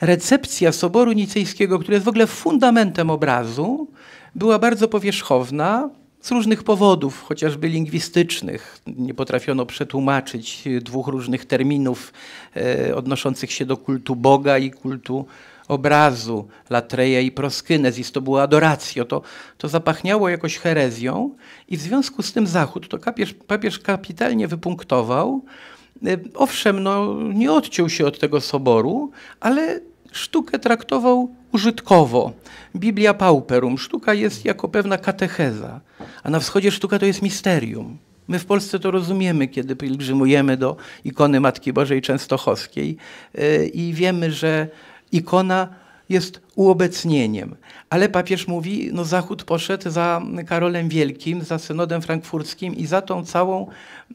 recepcja Soboru Nicejskiego, który jest w ogóle fundamentem obrazu, była bardzo powierzchowna, z różnych powodów, chociażby lingwistycznych. Nie potrafiono przetłumaczyć dwóch różnych terminów e, odnoszących się do kultu Boga i kultu obrazu, Latreja i Proskynezis, to było adoracjo, to, to zapachniało jakoś herezją i w związku z tym Zachód, to papież, papież kapitalnie wypunktował, e, Owszem, no, nie odciął się od tego soboru, ale sztukę traktował użytkowo. Biblia pauperum. Sztuka jest jako pewna katecheza, a na wschodzie sztuka to jest misterium. My w Polsce to rozumiemy, kiedy pielgrzymujemy do ikony Matki Bożej Częstochowskiej e, i wiemy, że ikona jest uobecnieniem. Ale papież mówi, no Zachód poszedł za Karolem Wielkim, za synodem frankfurckim i za tą całą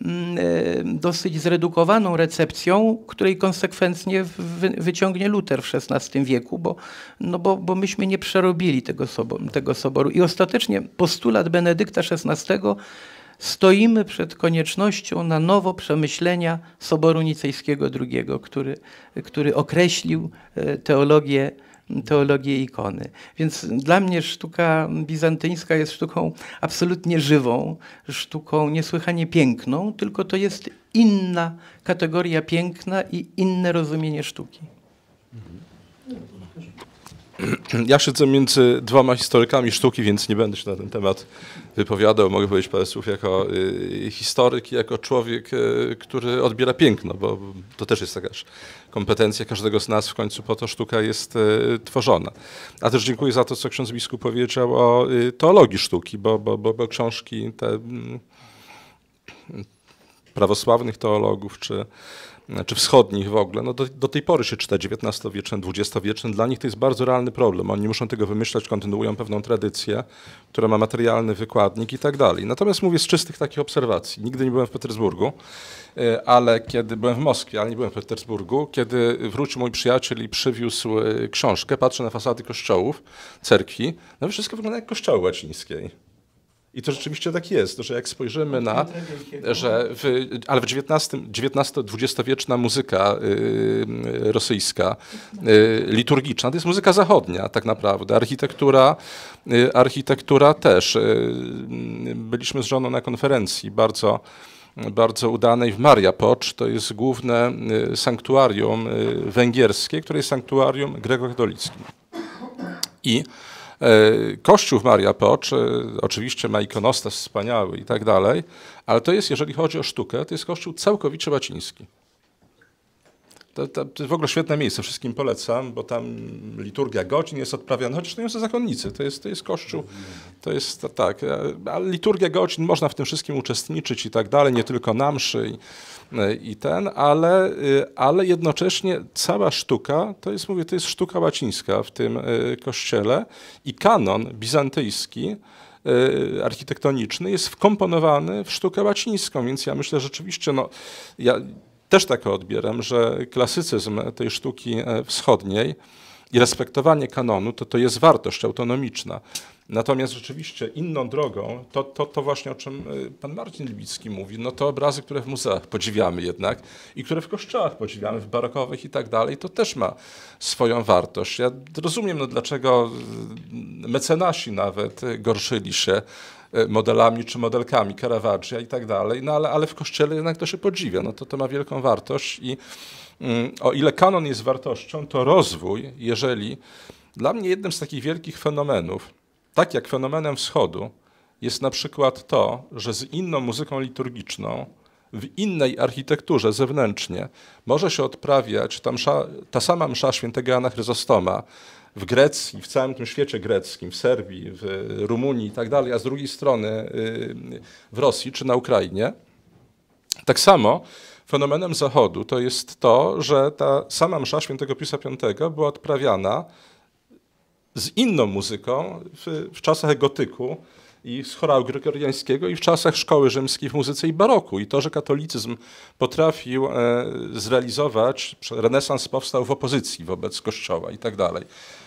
mm, e, dosyć zredukowaną recepcją, której konsekwentnie wy, wyciągnie Luter w XVI wieku, bo, no bo, bo myśmy nie przerobili tego, sobo, tego soboru. I ostatecznie postulat Benedykta XVI stoimy przed koniecznością na nowo przemyślenia Soboru Nicejskiego II, który, który określił e, teologię teologię ikony. Więc dla mnie sztuka bizantyńska jest sztuką absolutnie żywą, sztuką niesłychanie piękną, tylko to jest inna kategoria piękna i inne rozumienie sztuki. Ja siedzę między dwoma historykami sztuki, więc nie będę się na ten temat wypowiadał. Mogę powiedzieć parę słów jako y, historyk i jako człowiek, y, który odbiera piękno, bo to też jest jakaś kompetencja każdego z nas. W końcu po to sztuka jest y, tworzona. A też dziękuję za to, co ksiądz biskup powiedział o teologii sztuki, bo, bo, bo, bo książki te mm, prawosławnych teologów czy czy znaczy wschodnich w ogóle, no do, do tej pory się czyta xix wieczny xx wieczny Dla nich to jest bardzo realny problem. Oni muszą tego wymyślać, kontynuują pewną tradycję, która ma materialny wykładnik i tak dalej. Natomiast mówię z czystych takich obserwacji. Nigdy nie byłem w Petersburgu, e, ale kiedy byłem w Moskwie, ale nie byłem w Petersburgu, kiedy wrócił mój przyjaciel i przywiózł e, książkę, patrzę na fasady kościołów, cerkwi, no wszystko wygląda jak kościoły łacińskie. I to rzeczywiście tak jest, że jak spojrzymy na, że w, ale w XIX-20-wieczna muzyka y, rosyjska, y, liturgiczna, to jest muzyka zachodnia tak naprawdę. Architektura, y, architektura też. Byliśmy z żoną na konferencji bardzo bardzo udanej w Pocz. To jest główne sanktuarium węgierskie, które jest sanktuarium grekokatolickim. I E, kościół Maria Pocz e, oczywiście ma ikonostas wspaniały i tak dalej, ale to jest, jeżeli chodzi o sztukę, to jest kościół całkowicie łaciński. To, to, to, jest w ogóle świetne miejsce, wszystkim polecam, bo tam liturgia godzin jest odprawiana, chociaż to nie są zakonnicy, to jest, to jest kościół, to jest tak, ale liturgia godzin, można w tym wszystkim uczestniczyć i tak dalej, nie tylko na mszy. I, E, i ten, ale, y, ale jednocześnie cała sztuka, to jest, mówię, to jest sztuka łacińska w tym e, kościele i kanon bizantyjski, e, architektoniczny jest wkomponowany w sztukę łacińską, więc ja myślę że rzeczywiście, no, ja też tak odbieram, że klasycyzm tej sztuki wschodniej i respektowanie kanonu to, to jest wartość autonomiczna. Natomiast rzeczywiście inną drogą, to, to, to właśnie o czym y, pan Marcin Libicki mówi, no to obrazy, które w muzeach podziwiamy jednak i które w kościołach podziwiamy, w barokowych i tak dalej, to też ma swoją wartość. Ja rozumiem, no dlaczego y, mecenasi nawet y, gorszyli się modelami czy modelkami Caravaggia i tak dalej, no ale, ale w kościele jednak to się podziwia, no to to ma wielką wartość i mm, o ile kanon jest wartością, to rozwój, jeżeli dla mnie jednym z takich wielkich fenomenów, tak jak fenomenem wschodu jest na przykład to, że z inną muzyką liturgiczną, w innej architekturze zewnętrznie może się odprawiać ta, msza, ta sama msza świętego Jana Chryzostoma w Grecji, w całym tym świecie greckim, w Serbii, w Rumunii i tak dalej, a z drugiej strony y, w Rosji czy na Ukrainie. Tak samo fenomenem Zachodu to jest to, że ta sama msza świętego Piusa V była odprawiana z inną muzyką w, w czasach gotyku i z chorału gregoriańskiego i w czasach szkoły rzymskiej w muzyce i baroku. I to, że katolicyzm potrafił e, zrealizować, renesans powstał w opozycji wobec Kościoła i tak dalej.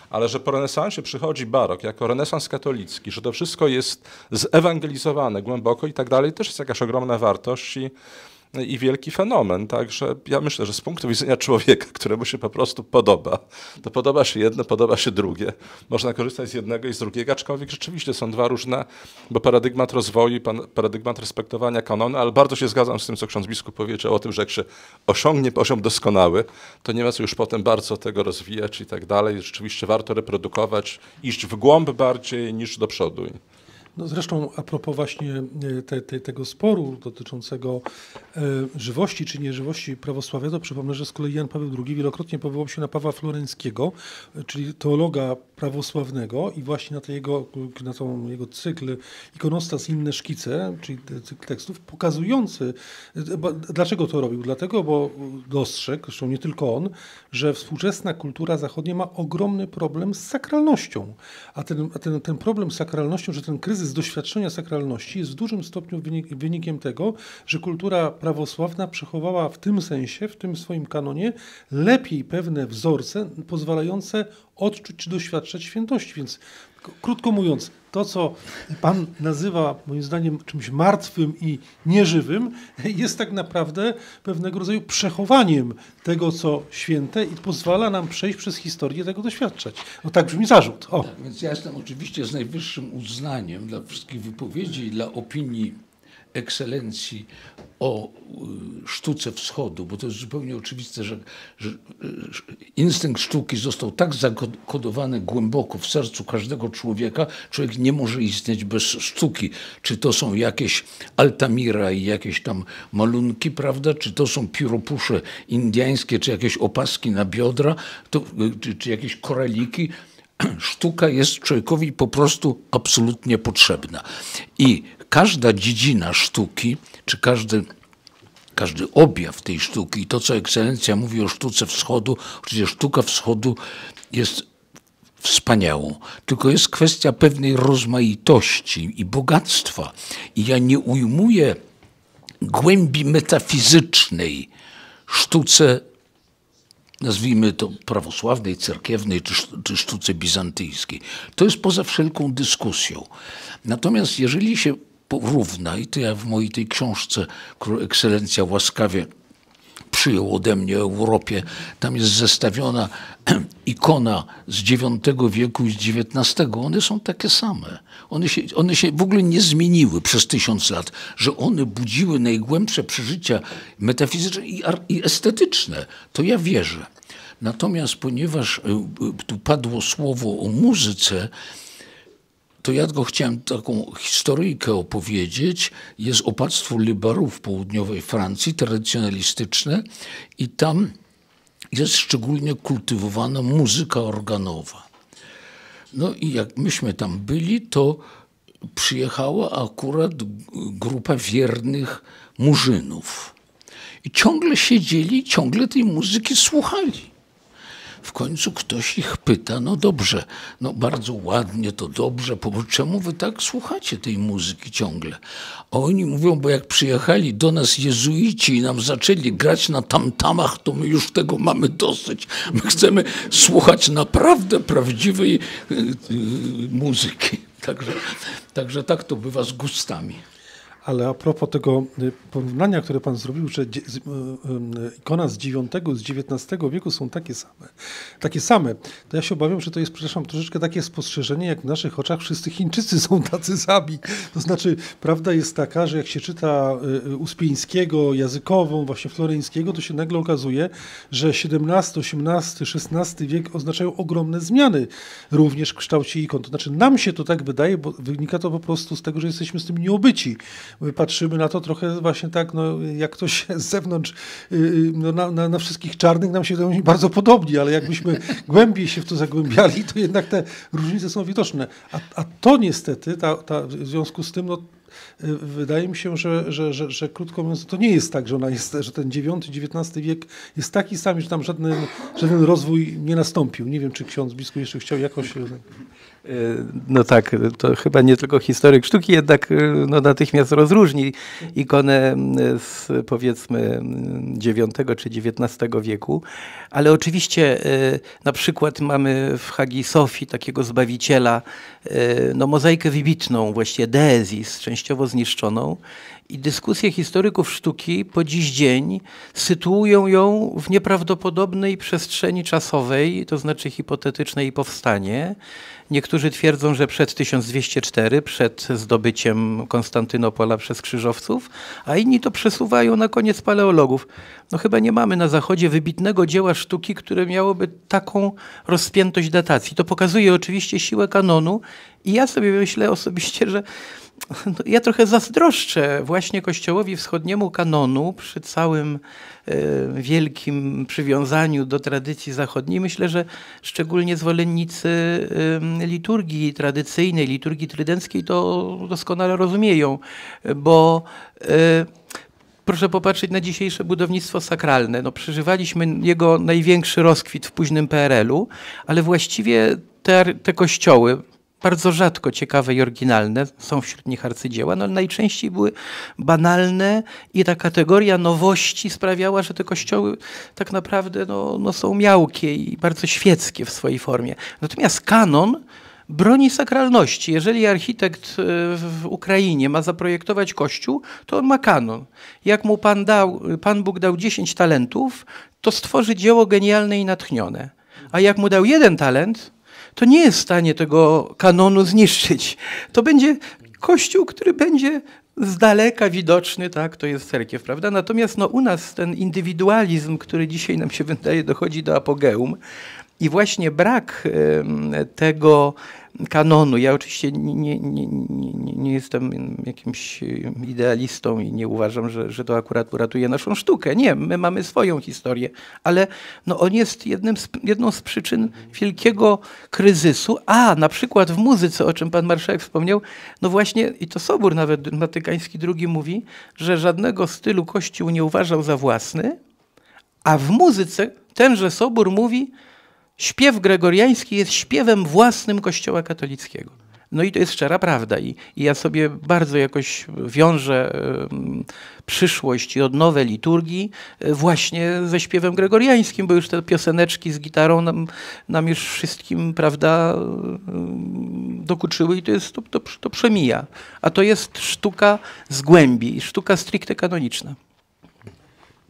Ale że po renesansie przychodzi barok jako renesans katolicki, że to wszystko jest zewangelizowane głęboko i tak dalej, też jest jakaś ogromna wartość i i wielki fenomen. Także ja myślę, że z punktu widzenia człowieka, któremu się po prostu podoba, to podoba się jedno, podoba się drugie. Można korzystać z jednego i z drugiego, aczkolwiek rzeczywiście są dwa różne, bo paradygmat rozwoju, paradygmat respektowania kanonu, ale bardzo się zgadzam z tym, co ksiądz biskup powiedział o tym, że jak się osiągnie poziom doskonały, to nie ma co już potem bardzo tego rozwijać i tak dalej. Rzeczywiście warto reprodukować, iść w głąb bardziej niż do przodu. No zresztą a propos właśnie e, te, te, tego sporu dotyczącego e, żywości czy nieżywości prawosławia, to przypomnę, że z kolei Jan Paweł II wielokrotnie powołał się na Pawła Florenckiego, e, czyli teologa prawosławnego i właśnie na, te jego, na tą jego cykl ikonostas i inne szkice, czyli cykl tekstów pokazujący, e, dlaczego to robił? Dlatego, bo dostrzegł, zresztą nie tylko on, że współczesna kultura zachodnia ma ogromny problem z sakralnością, a ten, a ten, ten problem z sakralnością, że ten kryzys z doświadczenia sakralności jest w dużym stopniu wynik, wynikiem tego, że kultura prawosławna przechowała w tym sensie, w tym swoim kanonie, lepiej pewne wzorce pozwalające odczuć czy doświadczać świętości. Więc krótko mówiąc, to, co Pan nazywa moim zdaniem czymś martwym i nieżywym, jest tak naprawdę pewnego rodzaju przechowaniem tego, co święte i pozwala nam przejść przez historię tego doświadczać. No tak brzmi zarzut. O. Tak, więc ja jestem oczywiście z najwyższym uznaniem dla wszystkich wypowiedzi i dla opinii ekscelencji o y, sztuce wschodu, bo to jest zupełnie oczywiste, że, że y, instynkt sztuki został tak zakodowany głęboko w sercu każdego człowieka, człowiek nie może istnieć bez sztuki. Czy to są jakieś Altamira i jakieś tam malunki, prawda? Czy to są piropusze indyjskie, czy jakieś opaski na biodra, to, y, czy, czy jakieś koraliki? Sztuka jest człowiekowi po prostu absolutnie potrzebna. I każda dziedzina sztuki, czy każdy każdy objaw tej sztuki i to, co ekscelencja mówi o sztuce wschodu, przecież sztuka wschodu jest wspaniałą, tylko jest kwestia pewnej rozmaitości i bogactwa. I ja nie ujmuję głębi metafizycznej sztuce, nazwijmy to prawosławnej, cerkiewnej czy sztuce bizantyjskiej. To jest poza wszelką dyskusją. Natomiast jeżeli się równa. I to ja w mojej tej książce, którą ekscelencja łaskawie przyjął ode mnie o Europie. Tam jest zestawiona ikona z IX wieku i z XIX. One są takie same. One się, one się w ogóle nie zmieniły przez tysiąc lat, że one budziły najgłębsze przeżycia metafizyczne i, i estetyczne. To ja wierzę. Natomiast ponieważ y, y, tu padło słowo o muzyce, to ja tylko chciałem taką historyjkę opowiedzieć. Jest opactwo liberów w południowej Francji, tradycjonalistyczne i tam jest szczególnie kultywowana muzyka organowa. No i jak myśmy tam byli, to przyjechała akurat grupa wiernych murzynów. I ciągle siedzieli, ciągle tej muzyki słuchali. W końcu ktoś ich pyta, no dobrze, no bardzo ładnie, to dobrze, po czemu wy tak słuchacie tej muzyki ciągle? A oni mówią, bo jak przyjechali do nas jezuici i nam zaczęli grać na tamtamach, to my już tego mamy dosyć. My chcemy słuchać naprawdę prawdziwej y, y, muzyki. Także, także tak to bywa z gustami. Ale a propos tego y, porównania, które pan zrobił, że y, y, ikona z IX, z XIX wieku są takie same, takie same, to ja się obawiam, że to jest, przepraszam, troszeczkę takie spostrzeżenie, jak w naszych oczach wszyscy Chińczycy są tacy sami. To znaczy, prawda jest taka, że jak się czyta Uspieńskiego, językową właśnie Floreńskiego, to się nagle okazuje, że XVII, XVIII, XVI wiek oznaczają ogromne zmiany również w kształcie ikon. To znaczy, nam się to tak wydaje, bo wynika to po prostu z tego, że jesteśmy z tym nieobyci my patrzymy na to trochę właśnie tak, no, jak ktoś z zewnątrz, y, y, no, na, na, na wszystkich czarnych nam się to bardzo podobni, ale jakbyśmy głębiej się w to zagłębiali, to jednak te różnice są widoczne. A, a to niestety, ta, ta, w związku z tym, no, y, Wydaje mi się, że, że, że, że, krótko mówiąc, to nie jest tak, że, ona jest, że ten IX-XIX wiek jest taki sam, że tam żaden, żaden rozwój nie nastąpił. Nie wiem, czy ksiądz biskup jeszcze chciał jakoś. Y, no tak, to chyba nie tylko historyk sztuki jednak y, no, natychmiast rozróżni ikonę mm, z powiedzmy mm, IX czy XIX wieku, ale oczywiście y, na przykład mamy w Hagi Sofii takiego Zbawiciela, no, mozaikę wybitną, właściwie deezis, częściowo zniszczoną i dyskusje historyków sztuki po dziś dzień sytuują ją w nieprawdopodobnej przestrzeni czasowej, to znaczy hipotetycznej i powstanie, Niektórzy twierdzą, że przed 1204, przed zdobyciem Konstantynopola przez krzyżowców, a inni to przesuwają na koniec paleologów. No chyba nie mamy na Zachodzie wybitnego dzieła sztuki, które miałoby taką rozpiętość datacji. To pokazuje oczywiście siłę kanonu i ja sobie myślę osobiście, że No, ja trochę zazdroszczę właśnie Kościołowi Wschodniemu kanonu przy całym e, wielkim przywiązaniu do tradycji zachodniej. Myślę, że szczególnie zwolennicy liturgii tradycyjnej, liturgii trydenckiej to doskonale rozumieją, bo e, proszę popatrzeć na dzisiejsze budownictwo sakralne. No, przeżywaliśmy jego największy rozkwit w późnym PRL-u, ale właściwie te, te kościoły, bardzo rzadko ciekawe i oryginalne, są wśród nich arcydzieła, no ale najczęściej były banalne i ta kategoria nowości sprawiała, że te kościoły tak naprawdę no, no są miałkie i bardzo świeckie w swojej formie. Natomiast kanon broni sakralności. Jeżeli architekt e, w Ukrainie ma zaprojektować kościół, to on ma kanon. Jak mu Pan, dał, Pan Bóg dał 10 talentów, to stworzy dzieło genialne i natchnione. A jak mu dał jeden talent, to nie jest w stanie tego kanonu zniszczyć. To będzie kościół, który będzie z daleka widoczny, tak, to jest cerkiew, prawda? Natomiast no, u nas ten indywidualizm, który dzisiaj nam się wydaje, dochodzi do apogeum. I właśnie brak tego kanonu. Ja oczywiście nie, nie, nie, nie jestem jakimś idealistą i nie uważam, że, że to akurat uratuje naszą sztukę. Nie, my mamy swoją historię, ale no on jest jednym z, jedną z przyczyn wielkiego kryzysu. A na przykład w muzyce, o czym pan marszałek wspomniał, no właśnie i to Sobór nawet Watykański II mówi, że żadnego stylu Kościół nie uważał za własny, a w muzyce tenże Sobór mówi, Śpiew gregoriański jest śpiewem własnym Kościoła katolickiego. No i to jest szczera prawda. I, i ja sobie bardzo jakoś wiążę y, przyszłość i odnowę liturgii y, właśnie ze śpiewem gregoriańskim, bo już te pioseneczki z gitarą nam, nam już wszystkim, prawda, y, dokuczyły i to, jest, to, to, to przemija. A to jest sztuka z głębi, sztuka stricte kanoniczna.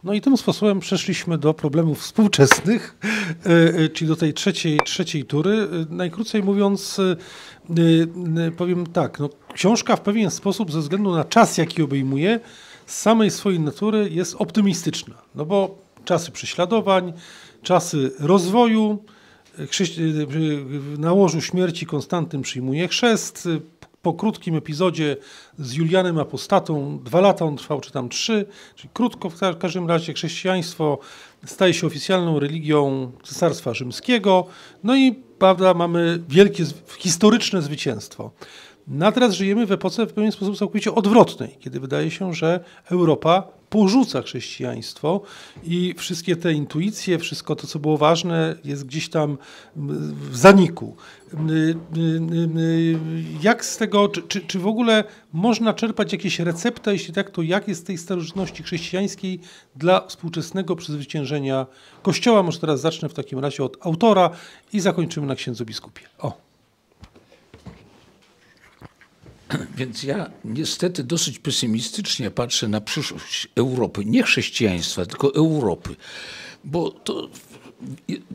No i tym sposobem przeszliśmy do problemów współczesnych, e, e, czyli do tej trzeciej, trzeciej tury. E, najkrócej mówiąc, powiem tak, no, książka w pewien sposób ze względu na czas, jaki obejmuje, z samej swojej natury jest optymistyczna, no bo czasy prześladowań, czasy rozwoju, na łożu śmierci Konstantym przyjmuje chrzest, po krótkim epizodzie z Julianem Apostatą, dwa lata on trwał, czy tam trzy, czyli krótko w każdym razie chrześcijaństwo staje się oficjalną religią Cesarstwa Rzymskiego, no i prawda, mamy wielkie, historyczne zwycięstwo. No a teraz żyjemy w epoce w pewien sposób całkowicie odwrotnej, kiedy wydaje się, że Europa porzuca chrześcijaństwo i wszystkie te intuicje, wszystko to, co było ważne, jest gdzieś tam w zaniku. Jak z tego, czy, czy w ogóle można czerpać jakieś recepty, jeśli tak, to jak jest tej starożytności chrześcijańskiej dla współczesnego przezwyciężenia Kościoła? Może teraz zacznę w takim razie od autora i zakończymy na księdzu biskupie. O. Więc ja niestety dosyć pesymistycznie patrzę na przyszłość Europy, nie chrześcijaństwa, tylko Europy, bo to,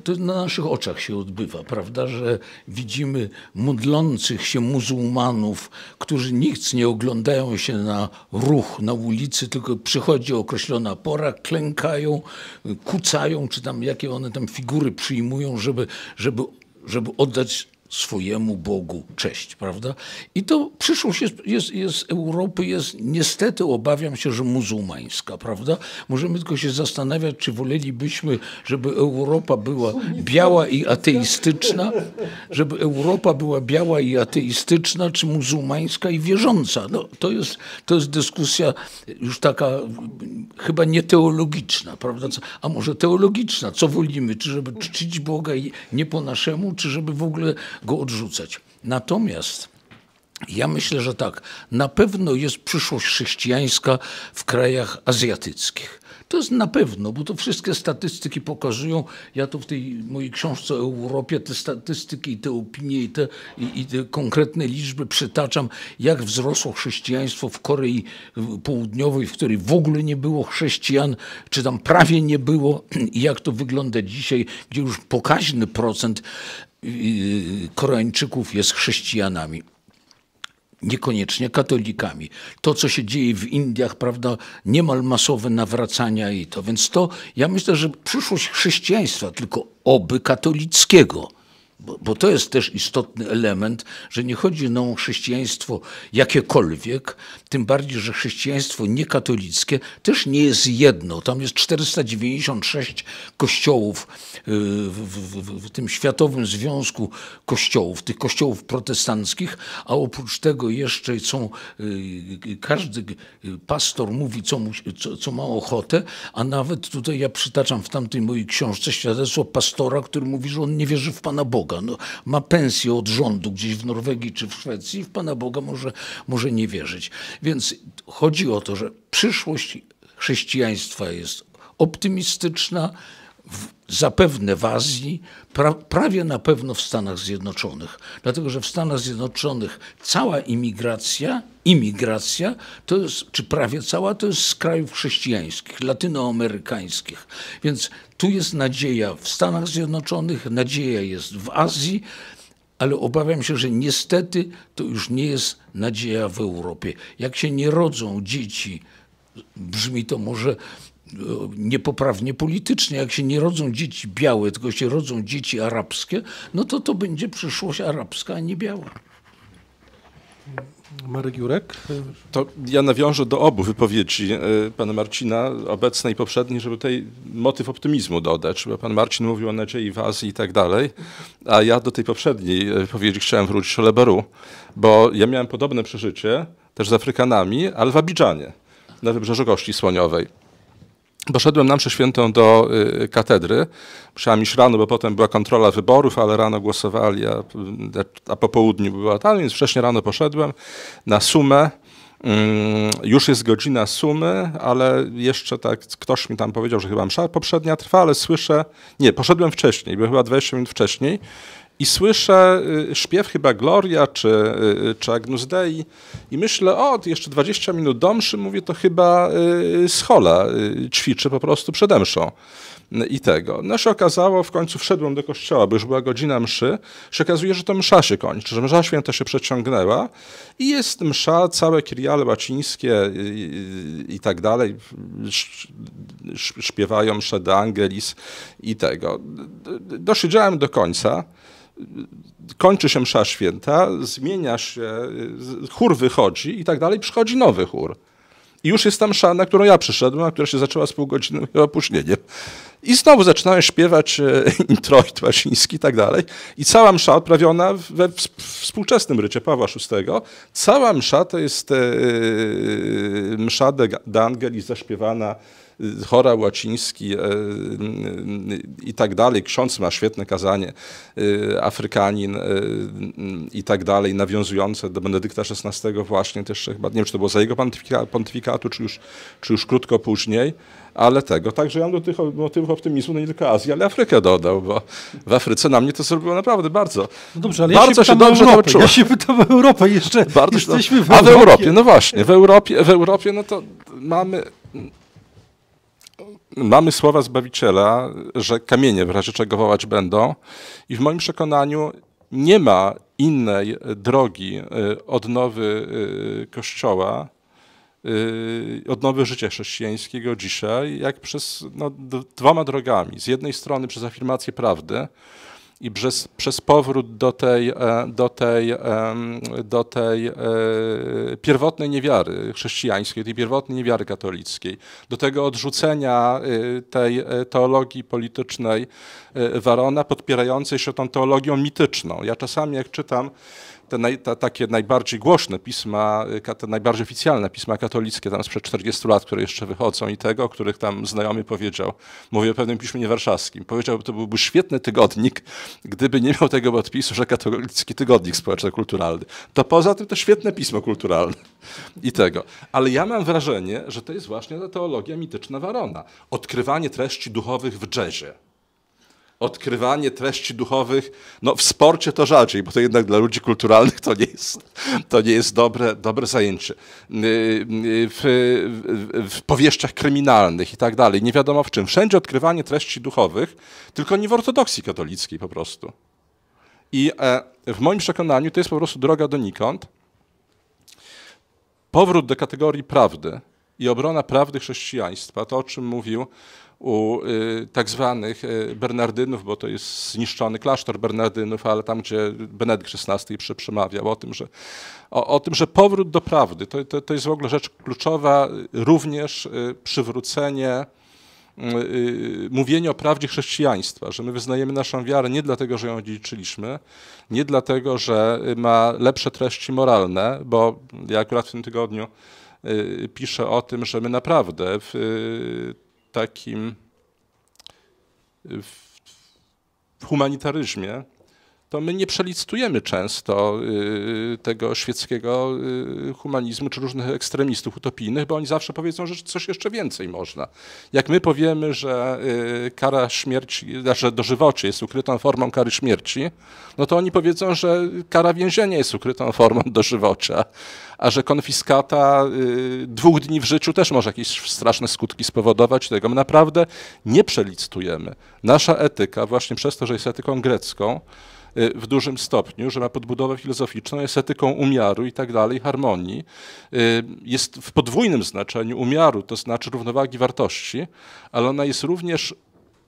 to na naszych oczach się odbywa, prawda, że widzimy modlących się muzułmanów, którzy nikt nie oglądają się na ruch na ulicy, tylko przychodzi określona pora, klękają, kucają, czy tam jakie one tam figury przyjmują, żeby, żeby żeby oddać swojemu Bogu cześć, prawda? I to przyszłość jest, jest, jest Europy jest niestety, obawiam się, że muzułmańska, prawda? Możemy tylko się zastanawiać, czy wolelibyśmy, żeby Europa była biała i ateistyczna, żeby Europa była biała i ateistyczna, czy muzułmańska i wierząca. No, to, jest, to jest dyskusja już taka chyba nieteologiczna, prawda? A może teologiczna, co wolimy? Czy żeby czcić Boga i nie po naszemu, czy żeby w ogóle go odrzucać. Natomiast ja myślę, że tak, na pewno jest przyszłość chrześcijańska w krajach azjatyckich. To jest na pewno, bo to wszystkie statystyki pokazują. Ja to w tej mojej książce o Europie te statystyki i te opinie i te, i, i te konkretne liczby przytaczam, jak wzrosło chrześcijaństwo w Korei Południowej, w której w ogóle nie było chrześcijan, czy tam prawie nie było, i jak to wygląda dzisiaj, gdzie już pokaźny procent Y, Koreańczyków jest chrześcijanami. Niekoniecznie katolikami. To, co się dzieje w Indiach, prawda, niemal masowe nawracania i to. Więc to, ja myślę, że przyszłość chrześcijaństwa, tylko oby katolickiego. Bo, bo, to jest też istotny element, że nie chodzi o chrześcijaństwo jakiekolwiek, tym bardziej, że chrześcijaństwo niekatolickie też nie jest jedno. Tam jest 496 kościołów Y, w, w, w tym Światowym Związku Kościołów, tych kościołów protestanckich, a oprócz tego jeszcze są, y, y, każdy pastor mówi, co, mu, co, co ma ochotę, a nawet tutaj ja przytaczam w tamtej mojej książce świadectwo pastora, który mówi, że on nie wierzy w Pana Boga. No, ma pensję od rządu gdzieś w Norwegii czy w Szwecji, w Pana Boga może, może nie wierzyć. Więc chodzi o to, że przyszłość chrześcijaństwa jest optymistyczna, w zapewne w Azji, pra, prawie na pewno w Stanach Zjednoczonych. Dlatego, że w Stanach Zjednoczonych cała imigracja, imigracja to jest, czy prawie cała, to jest z krajów chrześcijańskich, latynoamerykańskich. Więc tu jest nadzieja w Stanach Zjednoczonych, nadzieja jest w Azji, ale obawiam się, że niestety to już nie jest nadzieja w Europie. Jak się nie rodzą dzieci, brzmi to może niepoprawnie politycznie. Jak się nie rodzą dzieci białe, tylko się rodzą dzieci arabskie, no to to będzie przyszłość arabska, a nie biała. Marek Jurek? To ja nawiążę do obu wypowiedzi e, pana Marcina, obecnej i poprzedniej, żeby tutaj motyw optymizmu dodać, bo pan Marcin mówił o nadziei w Azji i tak dalej, a ja do tej poprzedniej e, wypowiedzi chciałem wrócić o Leberu, bo ja miałem podobne przeżycie, też z Afrykanami, ale w Abidżanie, na wybrzeżu Gości Słoniowej. Poszedłem na mszę świętą do y, katedry, przynajmniej rano, bo potem była kontrola wyborów, ale rano głosowali, a, a po południu była tam, więc wcześniej rano poszedłem na sumę. Mm, już jest godzina sumy, ale jeszcze tak ktoś mi tam powiedział, że chyba msza poprzednia trwa, ale słyszę, nie, poszedłem wcześniej, bo chyba 20 minut wcześniej i słyszę y, śpiew chyba Gloria czy, y, czy Agnus Dei i myślę, o, jeszcze 20 minut do mszy, mówię, to chyba schola y, ćwiczy po prostu przed mszą i tego. No się okazało, w końcu wszedłem do kościoła, bo już była godzina mszy, się okazuje, że to msza się kończy, że msza święta się przeciągnęła i jest msza, całe kiriale łacińskie i, i tak dalej, śpiewają msze de angelis i tego. Dosiedziałem do końca, kończy się msza święta, zmienia się, chór wychodzi i tak dalej, przychodzi nowy chór. I już jest tam msza, na którą ja przyszedłem, a która się zaczęła z pół godziny opóźnieniem. I znowu zaczynałem śpiewać e, introit łaciński i tak dalej. I cała msza odprawiona we współczesnym rycie Pawła VI. Cała msza to jest e, e, msza de, de Angelis zaśpiewana Chora Łaciński e, i tak dalej. Ksiądz ma świetne kazanie, e, Afrykanin e, i tak dalej, nawiązujące do Benedykta XVI właśnie też chyba, nie wiem czy to było za jego pontyfikatu, czy już, czy już krótko później ale tego. Także ja do tych motywów optymizmu no nie tylko Azję, ale Afrykę dodał, bo w Afryce na mnie to zrobiło naprawdę bardzo. No dobrze, ale bardzo ja się, się dobrze Europę. Ja się pytam o Europę jeszcze. Bardzo jesteśmy w Europie. A w Europie, no właśnie, w Europie, w Europie no to mamy mamy słowa Zbawiciela, że kamienie w razie czego wołać będą i w moim przekonaniu nie ma innej drogi y, odnowy y, Kościoła, y, odnowy życia chrześcijańskiego dzisiaj, jak przez no, dwoma drogami. Z jednej strony przez afirmację prawdy, i przez, przez powrót do tej, e, do tej, do tej e, pierwotnej niewiary chrześcijańskiej, tej pierwotnej niewiary katolickiej, do tego odrzucenia e, tej teologii politycznej Warona, podpierającej się tą teologią mityczną. Ja czasami jak czytam te naj, ta, takie najbardziej głośne pisma, y, te najbardziej oficjalne pisma katolickie tam sprzed 40 lat, które jeszcze wychodzą i tego, o których tam znajomy powiedział, mówię o pewnym piśmie niewarszawskim, powiedział, że to byłby świetny tygodnik, gdyby nie miał tego podpisu, że katolicki tygodnik społeczno-kulturalny. To poza tym to świetne pismo kulturalne i tego. Ale ja mam wrażenie, że to jest właśnie ta teologia mityczna Warona. Odkrywanie treści duchowych w jazzie odkrywanie treści duchowych, no w sporcie to rzadziej, bo to jednak dla ludzi kulturalnych to nie jest, to nie jest dobre, dobre zajęcie. Y, y, w, w, w powieściach kryminalnych i tak dalej, nie wiadomo w czym. Wszędzie odkrywanie treści duchowych, tylko nie w ortodoksji katolickiej po prostu. I e, w moim przekonaniu to jest po prostu droga donikąd. Powrót do kategorii prawdy i obrona prawdy chrześcijaństwa, to o czym mówił u y, tak zwanych y, Bernardynów, bo to jest zniszczony klasztor Bernardynów, ale tam, gdzie Benedykt XVI przemawiał o tym, że, o, o tym, że powrót do prawdy to, to, to jest w ogóle rzecz kluczowa, również y, przywrócenie mówienie o prawdzie chrześcijaństwa, że my wyznajemy naszą wiarę nie dlatego, że ją odziedziczyliśmy, nie dlatego, że ma lepsze treści moralne, bo ja akurat w tym tygodniu piszę o tym, że my naprawdę w takim y, w humanitaryzmie, to my nie przelictujemy często y, tego świeckiego y, humanizmu czy różnych ekstremistów utopijnych, bo oni zawsze powiedzą, że coś jeszcze więcej można. Jak my powiemy, że y, kara śmierci, że dożywocie jest ukrytą formą kary śmierci, no to oni powiedzą, że kara więzienia jest ukrytą formą dożywocia, a że konfiskata dwóch dni w życiu też może jakieś straszne skutki spowodować. Tego my naprawdę nie przelictujemy. Nasza etyka, właśnie przez to, że jest etyką grecką, Y, w dużym stopniu, że ma podbudowę filozoficzną, jest etyką umiaru i tak dalej, harmonii. Y, jest w podwójnym znaczeniu umiaru, to znaczy równowagi wartości, ale ona jest również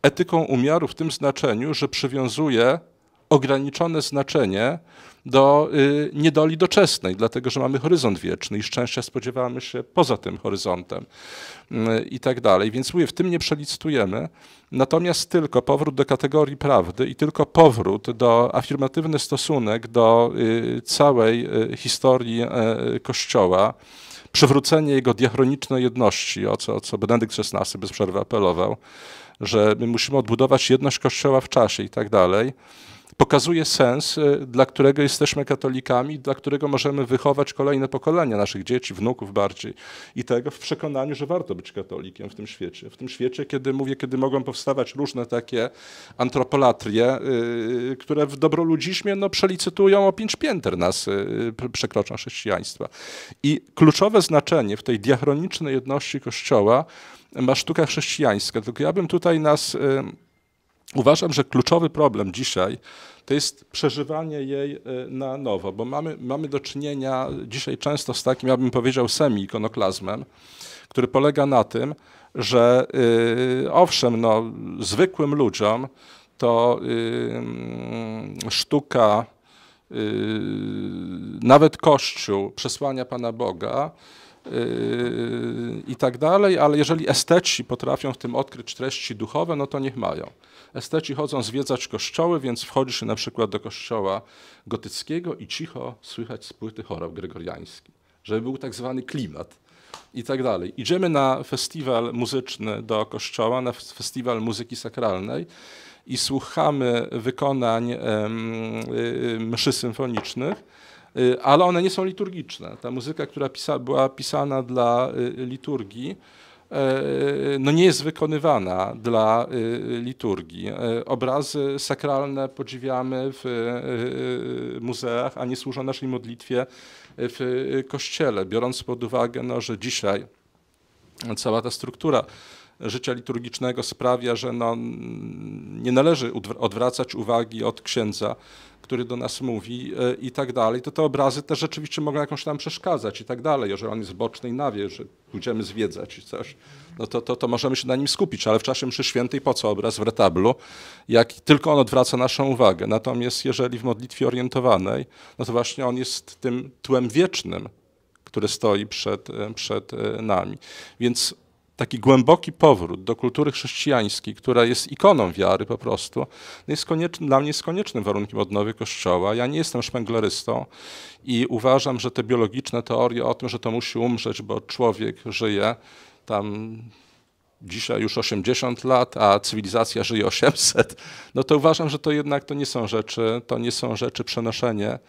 etyką umiaru w tym znaczeniu, że przywiązuje ograniczone znaczenie do y, niedoli doczesnej, dlatego że mamy horyzont wieczny i szczęścia spodziewamy się poza tym horyzontem y, i tak dalej. Więc mówię, w tym nie przelicytujemy, Natomiast tylko powrót do kategorii prawdy i tylko powrót do afirmatywny stosunek do y, całej historii e, Kościoła, przywrócenie jego diachronicznej jedności, o co, o co Benedykt XVI bez przerwy apelował, że my musimy odbudować jedność Kościoła w czasie i tak dalej pokazuje sens, y, dla którego jesteśmy katolikami, dla którego możemy wychować kolejne pokolenia naszych dzieci, wnuków bardziej i tego w przekonaniu, że warto być katolikiem w tym świecie. W tym świecie, kiedy mówię, kiedy mogą powstawać różne takie antropolatrie, y, y, które w dobroludziśmie no, przelicytują o pięć pięter nas, przekroczą chrześcijaństwa. I kluczowe znaczenie w tej diachronicznej jedności Kościoła ma sztuka chrześcijańska. Tylko ja bym tutaj nas Uważam, że kluczowy problem dzisiaj to jest przeżywanie jej e, na nowo, bo mamy, mamy do czynienia dzisiaj często z takim, ja bym powiedział, semi-ikonoklazmem, który polega na tym, że yy, owszem, no, zwykłym ludziom to yy, sztuka, yy, nawet Kościół przesłania Pana Boga, Yy, i tak dalej, ale jeżeli esteci potrafią w tym odkryć treści duchowe, no to niech mają. Esteci chodzą zwiedzać kościoły, więc wchodzi się na przykład do kościoła gotyckiego i cicho słychać z płyty chorał gregoriański, żeby był tak zwany klimat i tak dalej. Idziemy na festiwal muzyczny do kościoła, na festiwal muzyki sakralnej i słuchamy wykonań y, mszy symfonicznych, Y, ale one nie są liturgiczne. Ta muzyka, która pisa, była pisana dla y, liturgii, y, no nie jest wykonywana dla liturgii. Obrazy sakralne podziwiamy w muzeach, a nie służą naszej modlitwie w kościele, biorąc pod uwagę, no, że dzisiaj cała ta struktura życia liturgicznego sprawia, że no, nie należy odwracać uwagi od księdza, który do nas mówi e, i tak dalej, to te obrazy też rzeczywiście mogą jakąś tam przeszkadzać i tak dalej. Jeżeli on jest boczny i nawie, że będziemy zwiedzać i coś, no to, to, to możemy się na nim skupić, ale w czasie mszy świętej po co obraz w retablu, jak tylko on odwraca naszą uwagę. Natomiast jeżeli w modlitwie orientowanej, no to właśnie on jest tym tłem wiecznym, które stoi przed, e, przed e, nami. Więc taki głęboki powrót do kultury chrześcijańskiej, która jest ikoną wiary po prostu, no jest konieczny, dla mnie jest koniecznym warunkiem odnowy Kościoła. Ja nie jestem szpęglerystą i uważam, że te biologiczne teorie o tym, że to musi umrzeć, bo człowiek żyje tam dzisiaj już 80 lat, a cywilizacja żyje 800, no to uważam, że to jednak to nie są rzeczy, to nie są rzeczy przenoszenie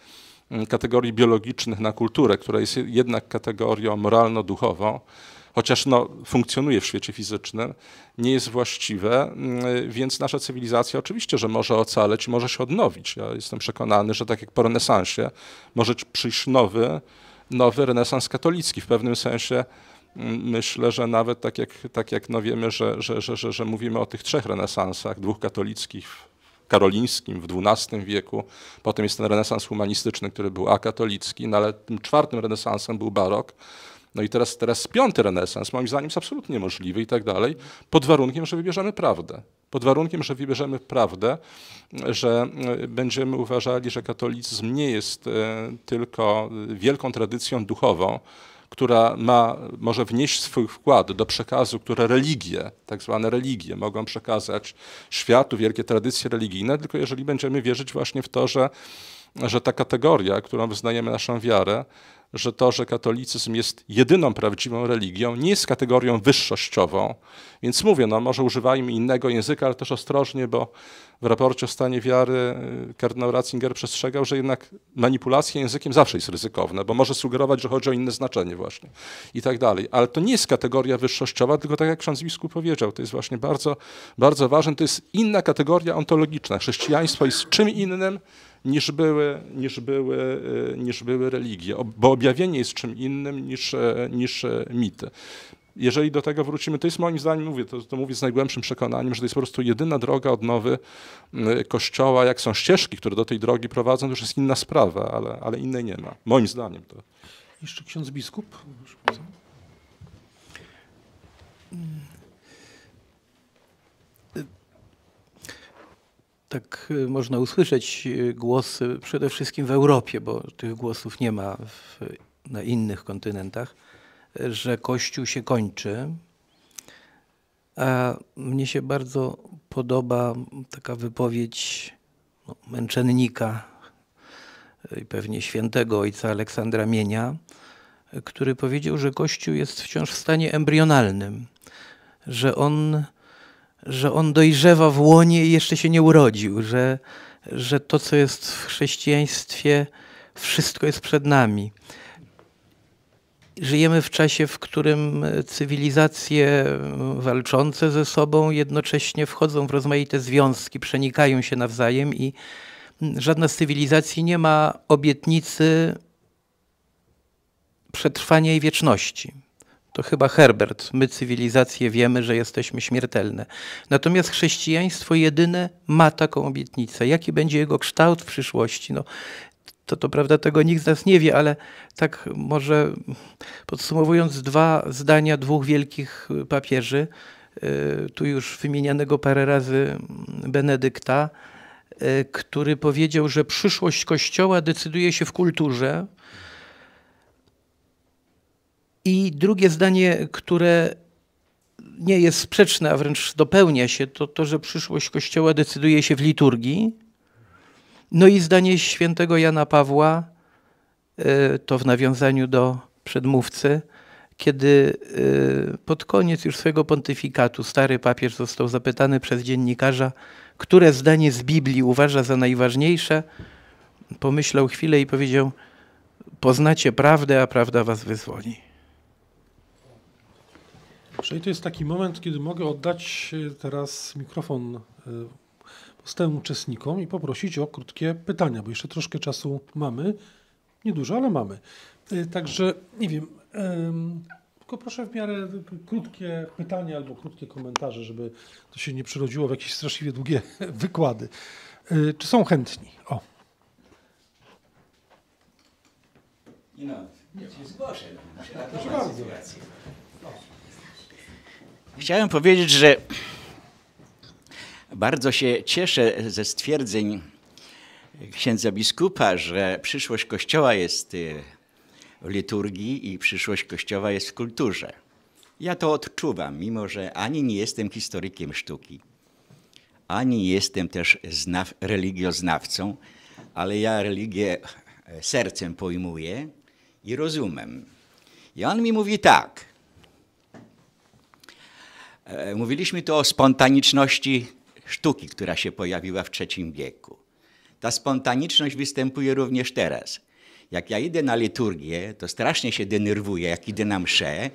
mm, kategorii biologicznych na kulturę, która jest jednak kategorią moralno-duchową chociaż no, funkcjonuje w świecie fizycznym, nie jest właściwe, mm, więc nasza cywilizacja oczywiście, że może ocaleć i może się odnowić. Ja jestem przekonany, że tak jak po renesansie może przyjść nowy, nowy renesans katolicki w pewnym sensie. Mm, myślę, że nawet tak jak, tak jak no wiemy, że, że, że, że, że mówimy o tych trzech renesansach, dwóch katolickich karolińskim w XII wieku. Potem jest ten renesans humanistyczny, który był akatolicki, no ale tym czwartym renesansem był barok. No i teraz, teraz piąty renesans, moim zdaniem, jest absolutnie niemożliwy i tak dalej, pod warunkiem, że wybierzemy prawdę. Pod warunkiem, że wybierzemy prawdę, że e, będziemy uważali, że katolicyzm nie jest e, tylko wielką tradycją duchową, która ma, może wnieść swój wkład do przekazu, które religie, tak zwane religie, mogą przekazać światu, wielkie tradycje religijne, tylko jeżeli będziemy wierzyć właśnie w to, że, że ta kategoria, którą wyznajemy naszą wiarę, że to, że katolicyzm jest jedyną prawdziwą religią, nie jest kategorią wyższościową. Więc mówię, no może używajmy innego języka, ale też ostrożnie, bo w raporcie o stanie wiary y, kardynał Ratzinger przestrzegał, że jednak manipulacja językiem zawsze jest ryzykowna, bo może sugerować, że chodzi o inne znaczenie właśnie i tak dalej. Ale to nie jest kategoria wyższościowa, tylko tak jak ksiądz biskup powiedział, to jest właśnie bardzo, bardzo ważne, to jest inna kategoria ontologiczna. Chrześcijaństwo jest czym innym niż były, niż były, y, niż były religie, bo objawienie jest czym innym niż, e, niż e, mity. Jeżeli do tego wrócimy, to jest moim zdaniem, mówię, to, to mówię z najgłębszym przekonaniem, że to jest po prostu jedyna droga odnowy y, Kościoła, jak są ścieżki, które do tej drogi prowadzą, to już jest inna sprawa, ale, ale innej nie ma, moim zdaniem. To. Jeszcze ksiądz biskup. tak y, można usłyszeć y, głosy przede wszystkim w Europie, bo tych głosów nie ma w, na innych kontynentach, że Kościół się kończy. A mnie się bardzo podoba taka wypowiedź no, męczennika i pewnie świętego ojca Aleksandra Mienia, który powiedział, że Kościół jest wciąż w stanie embrionalnym, że on że on dojrzewa w łonie i jeszcze się nie urodził, że, że to, co jest w chrześcijaństwie, wszystko jest przed nami. Żyjemy w czasie, w którym cywilizacje walczące ze sobą jednocześnie wchodzą w rozmaite związki, przenikają się nawzajem i żadna z cywilizacji nie ma obietnicy przetrwania i wieczności to chyba Herbert. My, cywilizacje wiemy, że jesteśmy śmiertelne. Natomiast chrześcijaństwo jedyne ma taką obietnicę. Jaki będzie jego kształt w przyszłości? No, to, to prawda, tego nikt z nas nie wie, ale tak może podsumowując dwa zdania dwóch wielkich y, papieży, y, tu już wymienianego parę razy mm, Benedykta, y, który powiedział, że przyszłość Kościoła decyduje się w kulturze, i drugie zdanie, które nie jest sprzeczne, a wręcz dopełnia się, to to, że przyszłość Kościoła decyduje się w liturgii. No i zdanie świętego Jana Pawła, e, to w nawiązaniu do przedmówcy, kiedy e, pod koniec już swojego pontyfikatu stary papież został zapytany przez dziennikarza, które zdanie z Biblii uważa za najważniejsze, pomyślał chwilę i powiedział: Poznacie prawdę, a prawda was wyzwoli. Czyli to jest taki moment, kiedy mogę oddać e, teraz mikrofon postępu e, uczestnikom i poprosić o krótkie pytania, bo jeszcze troszkę czasu mamy. Niedużo, ale mamy. E, także nie wiem, tylko proszę w miarę krótkie pytania albo krótkie komentarze, żeby to się nie przerodziło w jakieś straszliwie długie wykłady. Czy są chętni? O. I no, się zgłoszę. Proszę bardzo. Sytuację. Chciałem powiedzieć, że bardzo się cieszę ze stwierdzeń księdza biskupa, że przyszłość Kościoła jest y, w liturgii i przyszłość Kościoła jest w kulturze. Ja to odczuwam, mimo że ani nie jestem historykiem sztuki, ani jestem też znaw, religioznawcą, ale ja religię e, sercem pojmuję i rozumiem. I on mi mówi tak – E, mówiliśmy tu o spontaniczności sztuki, która się pojawiła w III wieku. Ta spontaniczność występuje również teraz. Jak ja idę na liturgię, to strasznie się denerwuję, jak idę na mszę,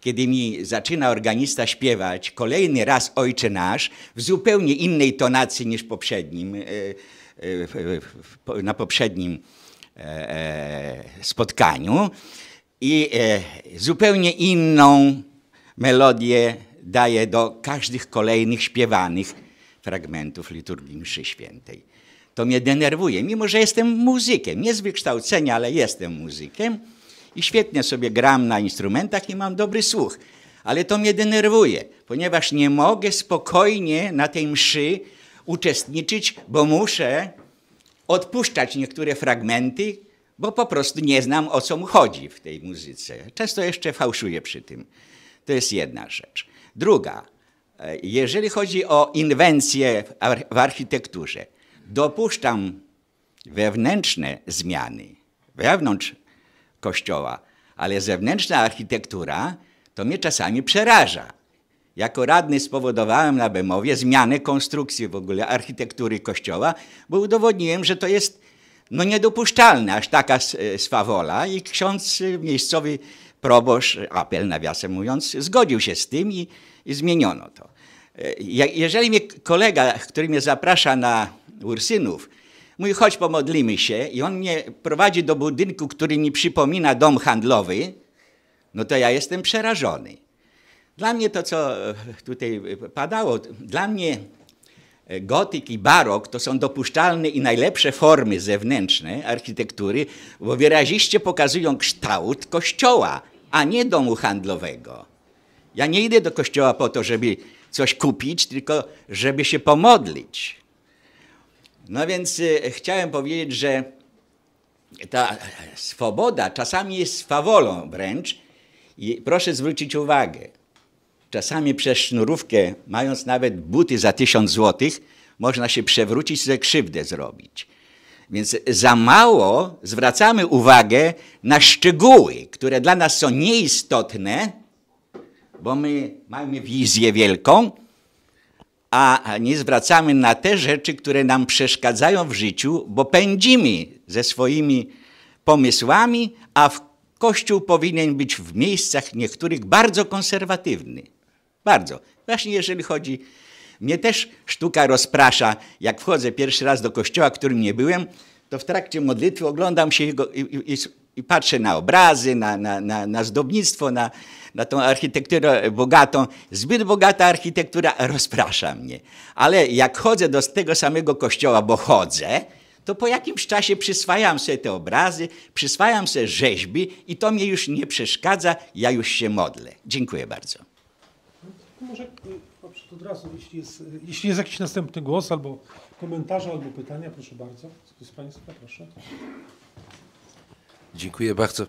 kiedy mi zaczyna organista śpiewać kolejny raz Ojcze Nasz w zupełnie innej tonacji niż poprzednim, e, e, na poprzednim spotkaniu i zupełnie inną melodię daje do każdych kolejnych śpiewanych fragmentów liturgii mszy świętej. To mnie denerwuje, mimo że jestem muzykiem, nie z wykształcenia, ale jestem muzykiem i świetnie sobie gram na instrumentach i mam dobry słuch. Ale to mnie denerwuje, ponieważ nie mogę spokojnie na tej mszy uczestniczyć, bo muszę odpuszczać niektóre fragmenty, bo po prostu nie znam o co mu chodzi w tej muzyce. Często jeszcze fałszuję przy tym. To jest jedna rzecz. Druga, jeżeli chodzi o inwencję w architekturze, dopuszczam wewnętrzne zmiany wewnątrz kościoła, ale zewnętrzna architektura to mnie czasami przeraża. Jako radny spowodowałem na Bemowie zmianę konstrukcji w ogóle architektury kościoła, bo udowodniłem, że to jest no niedopuszczalne aż taka swawola i ksiądz miejscowy proboszcz, apel nawiasem mówiąc, zgodził się z tym i, i zmieniono to. E, jeżeli mnie kolega, który mnie zaprasza na Ursynów, mówi chodź pomodlimy się i on mnie prowadzi do budynku, który mi przypomina dom handlowy, no to ja jestem przerażony. Dla mnie to, co e, tutaj padało, dla mnie e, gotyk i barok to są dopuszczalne i najlepsze formy zewnętrzne architektury, bo wyraziście pokazują kształt kościoła a nie domu handlowego. Ja nie idę do kościoła po to, żeby coś kupić, tylko żeby się pomodlić. No więc y, chciałem powiedzieć, że ta swoboda czasami jest swawolą wręcz i proszę zwrócić uwagę, czasami przez sznurówkę, mając nawet buty za tysiąc złotych, można się przewrócić, ze krzywdę zrobić. Więc za mało zwracamy uwagę na szczegóły, które dla nas są nieistotne, bo my mamy wizję wielką, a nie zwracamy na te rzeczy, które nam przeszkadzają w życiu, bo pędzimy ze swoimi pomysłami, a w Kościół powinien być w miejscach niektórych bardzo konserwatywny. Bardzo. Właśnie jeżeli chodzi mnie też sztuka rozprasza. Jak wchodzę pierwszy raz do kościoła, którym nie byłem, to w trakcie modlitwy oglądam się jego i, i, i patrzę na obrazy, na, na, na, na zdobnictwo, na, na tą architekturę bogatą. Zbyt bogata architektura rozprasza mnie. Ale jak chodzę do tego samego kościoła, bo chodzę, to po jakimś czasie przyswajam sobie te obrazy, przyswajam sobie rzeźbi i to mnie już nie przeszkadza, ja już się modlę. Dziękuję bardzo. Może y, od razu, jeśli jest, jeśli jest jakiś następny głos, albo komentarze, albo pytania, proszę bardzo. Z Państwa, proszę. Dziękuję bardzo.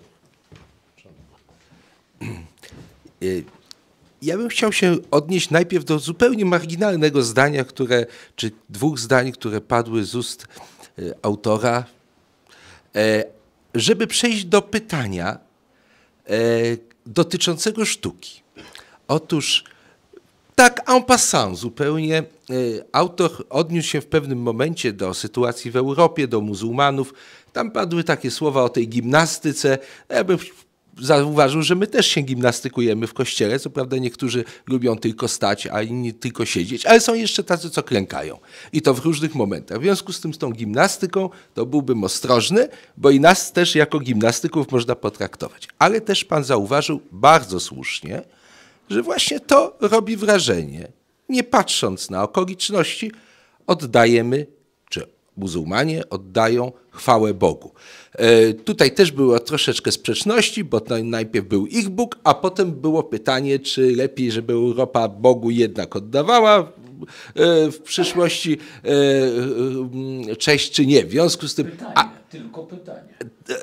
E, ja bym chciał się odnieść najpierw do zupełnie marginalnego zdania, które, czy dwóch zdań, które padły z ust e, autora, e, żeby przejść do pytania dotyczącego sztuki. Otóż tak en passant zupełnie e, autor odniósł się w pewnym momencie do sytuacji w Europie, do muzułmanów. Tam padły takie słowa o tej gimnastyce. Ja bym zauważył, że my też się gimnastykujemy w kościele. Co prawda niektórzy lubią tylko stać, a inni tylko siedzieć, ale są jeszcze tacy, co klękają. I to w różnych momentach. W związku z tym z tą gimnastyką to byłbym ostrożny, bo i nas też jako gimnastyków można potraktować. Ale też pan zauważył bardzo słusznie, że właśnie to robi wrażenie. Nie patrząc na okoliczności, oddajemy, czy muzułmanie oddają chwałę Bogu. E, tutaj też było troszeczkę sprzeczności, bo najpierw był ich Bóg, a potem było pytanie, czy lepiej, żeby Europa Bogu jednak oddawała e, w przyszłości e, e, cześć czy nie. W związku z tym. Pytanie, a, tylko pytanie.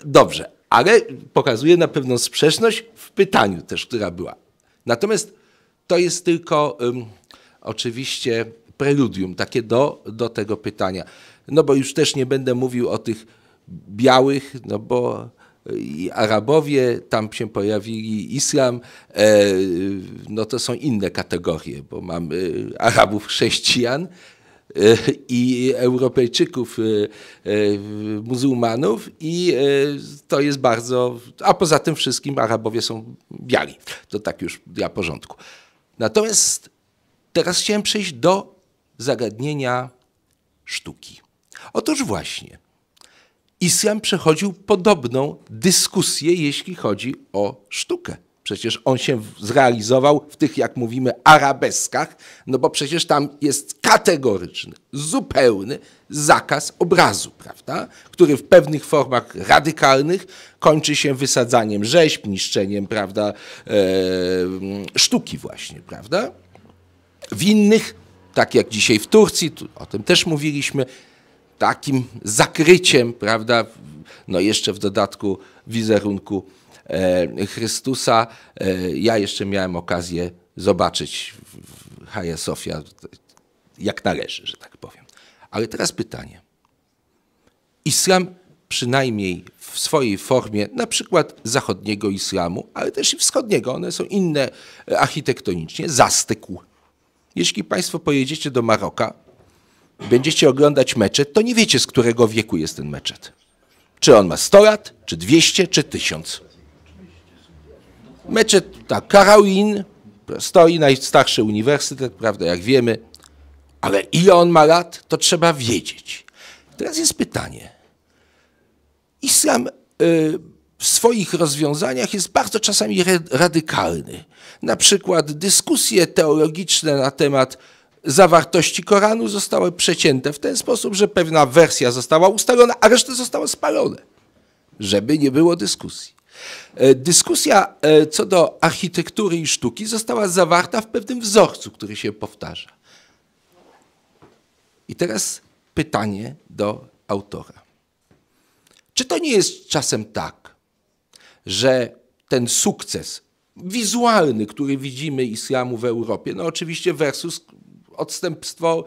Dobrze, ale pokazuje na pewną sprzeczność w pytaniu też, która była. Natomiast to jest tylko um, oczywiście preludium takie do, do tego pytania. No bo już też nie będę mówił o tych białych, no bo i Arabowie, tam się pojawili islam, e, no to są inne kategorie, bo mamy Arabów chrześcijan, i Europejczyków, e, e, muzułmanów i e, to jest bardzo, a poza tym wszystkim Arabowie są biali. To tak już dla porządku. Natomiast teraz chciałem przejść do zagadnienia sztuki. Otóż właśnie, islam przechodził podobną dyskusję, jeśli chodzi o sztukę. Przecież on się zrealizował w tych, jak mówimy, arabeskach, no bo przecież tam jest kategoryczny, zupełny zakaz obrazu, prawda? Który w pewnych formach radykalnych kończy się wysadzaniem rzeźb, niszczeniem, prawda, e, sztuki właśnie, prawda? W innych, tak jak dzisiaj w Turcji, tu, o tym też mówiliśmy, takim zakryciem, prawda, no jeszcze w dodatku wizerunku E, Chrystusa. E, ja jeszcze miałem okazję zobaczyć Haja Sofia jak należy, że tak powiem. Ale teraz pytanie. Islam przynajmniej w swojej formie, na przykład zachodniego islamu, ale też i wschodniego, one są inne e, architektonicznie, zastykł. Jeśli Państwo pojedziecie do Maroka, będziecie oglądać meczet, to nie wiecie, z którego wieku jest ten meczet. Czy on ma 100 lat, czy 200, czy 1000. Meczet, tak, Karawin stoi najstarszy uniwersytet, prawda, jak wiemy, ale ile on ma lat, to trzeba wiedzieć. Teraz jest pytanie. Islam y, w swoich rozwiązaniach jest bardzo czasami radykalny. Na przykład dyskusje teologiczne na temat zawartości Koranu zostały przecięte w ten sposób, że pewna wersja została ustalona, a reszta została spalone, żeby nie było dyskusji. E, dyskusja e, co do architektury i sztuki została zawarta w pewnym wzorcu, który się powtarza. I teraz pytanie do autora. Czy to nie jest czasem tak, że ten sukces wizualny, który widzimy islamu w Europie, no oczywiście versus odstępstwo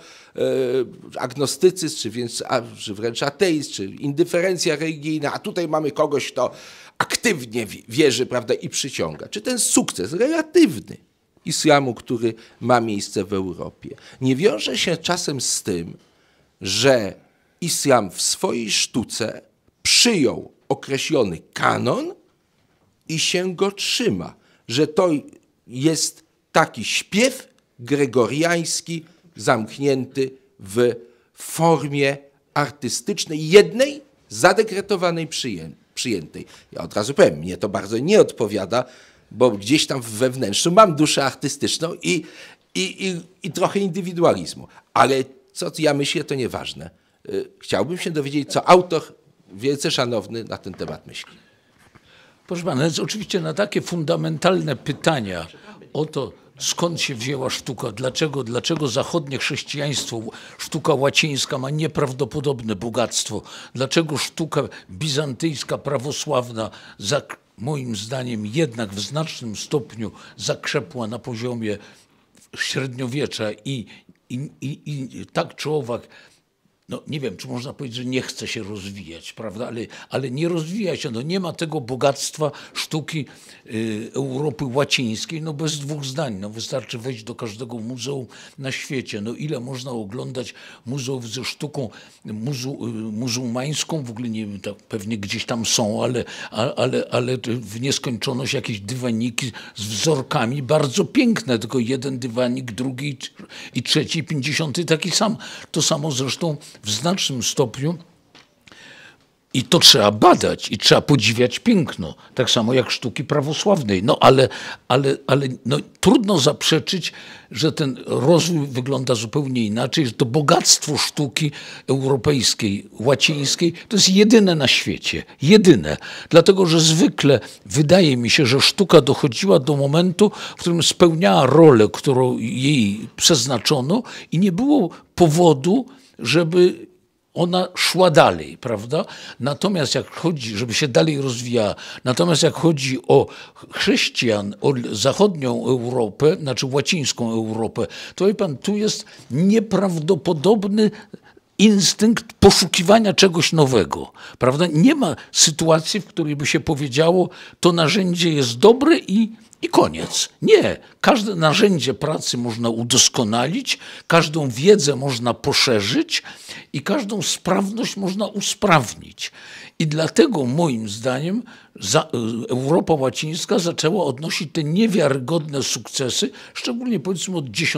e, agnostycyzm, czy, więc, a, czy wręcz ateizm, czy indyferencja religijna, a tutaj mamy kogoś, kto aktywnie wierzy prawda, i przyciąga. Czy ten sukces relatywny islamu, który ma miejsce w Europie, nie wiąże się czasem z tym, że islam w swojej sztuce przyjął określony kanon i się go trzyma, że to jest taki śpiew gregoriański zamknięty w formie artystycznej, jednej zadekretowanej, przyjętej przyjętej. Ja od razu powiem, mnie to bardzo nie odpowiada, bo gdzieś tam we wnętrzu mam duszę artystyczną i, i, i, i trochę indywidualizmu. Ale co ja myślę, to nieważne. Y, chciałbym się dowiedzieć, co autor wielce szanowny na ten temat myśli. Proszę pana, oczywiście na takie fundamentalne pytania o to, skąd się wzięła sztuka, dlaczego, dlaczego zachodnie chrześcijaństwo, sztuka łacińska ma nieprawdopodobne bogactwo, dlaczego sztuka bizantyjska, prawosławna, za, moim zdaniem jednak w znacznym stopniu zakrzepła na poziomie średniowiecza i, i, i, i tak czy owak no nie wiem, czy można powiedzieć, że nie chce się rozwijać, prawda, ale, ale nie rozwija się, no nie ma tego bogactwa sztuki y, Europy Łacińskiej, no bez dwóch zdań, no wystarczy wejść do każdego muzeum na świecie, no ile można oglądać muzeów ze sztuką muzu, y, muzułmańską, w ogóle nie wiem, tak pewnie gdzieś tam są, ale, a, ale, ale w nieskończoność jakieś dywaniki z wzorkami, bardzo piękne, tylko jeden dywanik, drugi i trzeci, pięćdziesiąty taki sam, to samo zresztą w znacznym stopniu i to trzeba badać i trzeba podziwiać piękno, tak samo jak sztuki prawosławnej. No ale, ale, ale no, trudno zaprzeczyć, że ten rozwój wygląda zupełnie inaczej, że to bogactwo sztuki europejskiej, łacińskiej to jest jedyne na świecie. Jedyne. Dlatego, że zwykle wydaje mi się, że sztuka dochodziła do momentu, w którym spełniała rolę, którą jej przeznaczono i nie było powodu, żeby ona szła dalej, prawda? Natomiast jak chodzi, żeby się dalej rozwijała, natomiast jak chodzi o chrześcijan, o zachodnią Europę, znaczy łacińską Europę, to wie pan, tu jest nieprawdopodobny instynkt poszukiwania czegoś nowego. Prawda? Nie ma sytuacji, w której by się powiedziało, to narzędzie jest dobre i, i koniec. Nie. Każde narzędzie pracy można udoskonalić, każdą wiedzę można poszerzyć i każdą sprawność można usprawnić. I dlatego moim zdaniem za, y, Europa Łacińska zaczęła odnosić te niewiarygodne sukcesy, szczególnie powiedzmy od XI,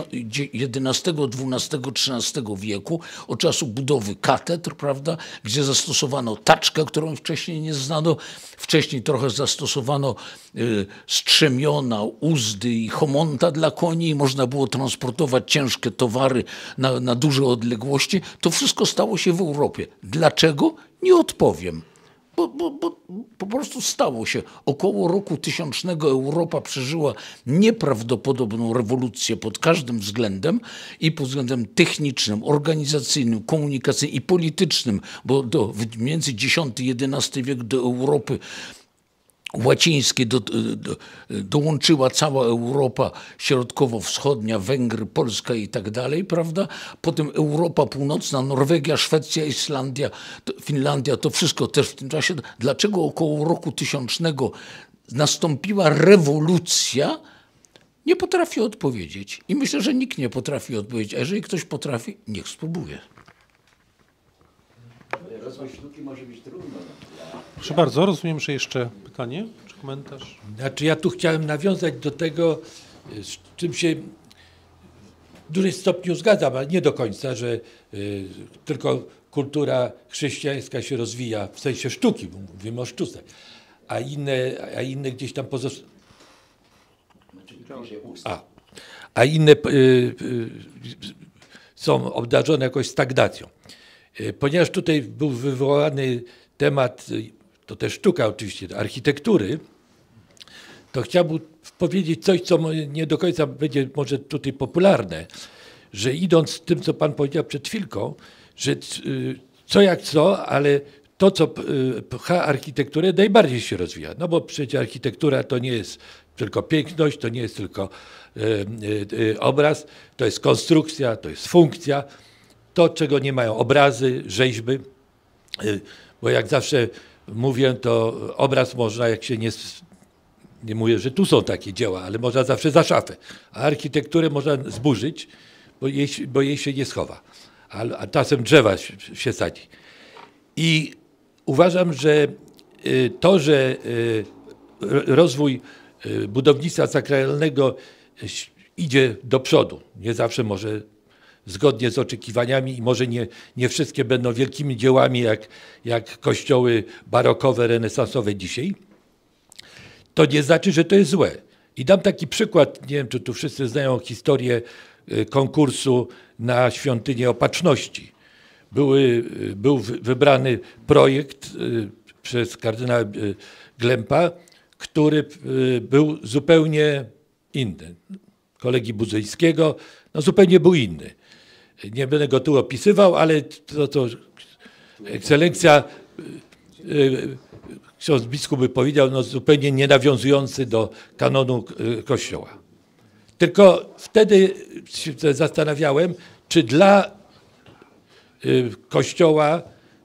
XII, XIII wieku, od czasu budowy katedr, prawda, gdzie zastosowano taczkę, którą wcześniej nie znano. Wcześniej trochę zastosowano y, strzemiona, uzdy i homonta dla koni i można było transportować ciężkie towary na, na duże odległości. To wszystko stało się w Europie. Dlaczego? Nie odpowiem. Bo, bo, bo, po prostu stało się. Około roku tysiącznego Europa przeżyła nieprawdopodobną rewolucję pod każdym względem i pod względem technicznym, organizacyjnym, komunikacyjnym i politycznym, bo do, między X i XI wiek do Europy łacińskie do, do, dołączyła cała Europa Środkowo-Wschodnia, Węgry, Polska i tak dalej, prawda? Potem Europa Północna, Norwegia, Szwecja, Islandia, Finlandia, to wszystko też w tym czasie. Dlaczego około roku tysiącznego nastąpiła rewolucja? Nie potrafię odpowiedzieć. I myślę, że nikt nie potrafi odpowiedzieć. A jeżeli ktoś potrafi, niech spróbuje. Pracą sztuki może być trudno. Proszę bardzo, rozumiem, że jeszcze pytanie czy komentarz? Znaczy ja tu chciałem nawiązać do tego, e, z czym się w dużym stopniu zgadzam, ale nie do końca, że y, tylko kultura chrześcijańska się rozwija w sensie sztuki, bo mówimy o sztuce, a inne, a inne gdzieś tam pozostają. Znaczy, a, a inne y, y, są obdarzone jakąś stagnacją. E, ponieważ tutaj był wywołany temat, e, to też sztuka oczywiście, architektury, to chciałbym powiedzieć coś, co nie do końca będzie może tutaj popularne, że idąc z tym, co Pan powiedział przed chwilką, że y, co jak co, ale to, co y, pcha architekturę, najbardziej się rozwija. No bo przecież architektura to nie jest tylko piękność, to nie jest tylko e, obraz, to jest konstrukcja, to jest funkcja. To, czego nie mają obrazy, rzeźby, y, bo jak zawsze mówię, to obraz można, jak się nie, nie mówię, że tu są takie dzieła, ale można zawsze za szafę, a architekturę można zburzyć, bo jej, bo jej się nie schowa, a, a czasem drzewa się, się sadzi. I uważam, że y, to, że y, rozwój budownictwa sakralnego idzie do przodu, nie zawsze może zgodnie z oczekiwaniami i może nie, nie wszystkie będą wielkimi dziełami jak, jak kościoły barokowe, renesansowe dzisiaj, to nie znaczy, że to jest złe. I dam taki przykład, nie wiem czy tu wszyscy znają historię y, konkursu na świątynię opatrzności. Były, y, był wybrany projekt y, przez kardynała Glempa, który był zupełnie inny kolegi Budzyńskiego, no zupełnie był inny. Nie będę go tu opisywał, ale to, to ekscelencja y, y, ksiądz biskup by powiedział, no zupełnie nienawiązujący do kanonu y, Kościoła. Tylko wtedy się zastanawiałem, czy dla Kościoła,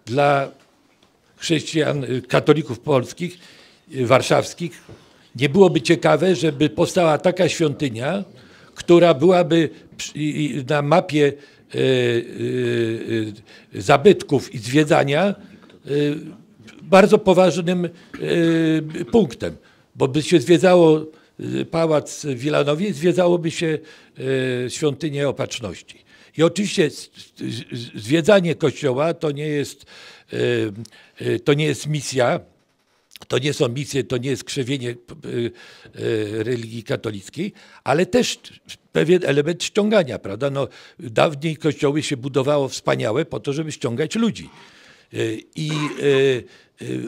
dla chrześcijan, katolików polskich, warszawskich, nie byłoby ciekawe, żeby powstała taka świątynia, która byłaby na mapie e, e, e, zabytków i zwiedzania bardzo poważnym punktem, bo by się zwiedzało pałac Wilanowi, zwiedzałoby się świątynię opatrzności. I oczywiście zwiedzanie kościoła to nie jest, to nie jest misja, to nie są misje, to nie jest krzewienie y, y, religii katolickiej, ale też pewien element ściągania, prawda? No, dawniej kościoły się budowało wspaniałe po to, żeby ściągać ludzi. Y, I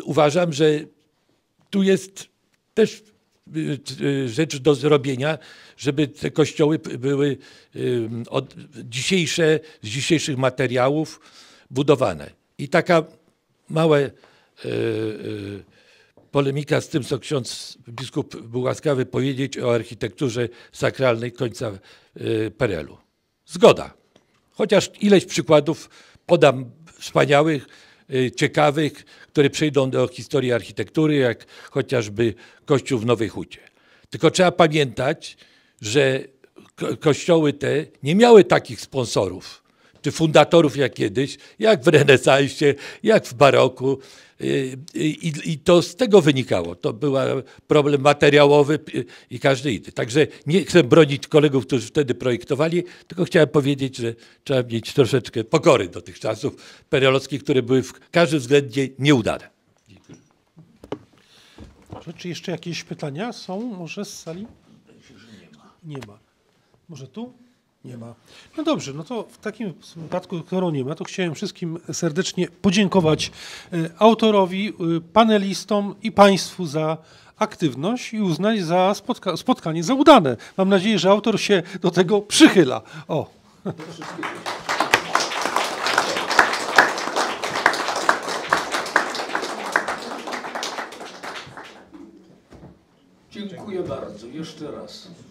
uważam, że tu jest też rzecz do zrobienia, żeby te kościoły były od dzisiejsze, z dzisiejszych materiałów budowane. I taka małe polemika z tym, co ksiądz biskup był łaskawy powiedzieć o architekturze sakralnej końca y, Perelu. Zgoda. Chociaż ileś przykładów podam wspaniałych, y, ciekawych, które przejdą do historii architektury, jak chociażby kościół w Nowej Hucie. Tylko trzeba pamiętać, że ko kościoły te nie miały takich sponsorów czy fundatorów jak kiedyś, jak w renesansie, jak w baroku, Y, y, I, I, to z tego wynikało. To był problem materiałowy y, i każdy inny. Także nie chcę bronić kolegów, którzy wtedy projektowali, tylko chciałem powiedzieć, że trzeba mieć troszeczkę pokory do tych czasów perelowskich, które były w każdym względzie nieudane. Dziękuję. czy jeszcze jakieś pytania są może z sali? Nie ma. Nie ma. Może tu? Nie ma. No dobrze, no to w takim wypadku, którą nie ma, to chciałem wszystkim serdecznie podziękować e, autorowi, e, panelistom i Państwu za aktywność i uznać za spotka spotkanie za udane. Mam nadzieję, że autor się do tego przychyla. O. Dziękuję bardzo, jeszcze raz.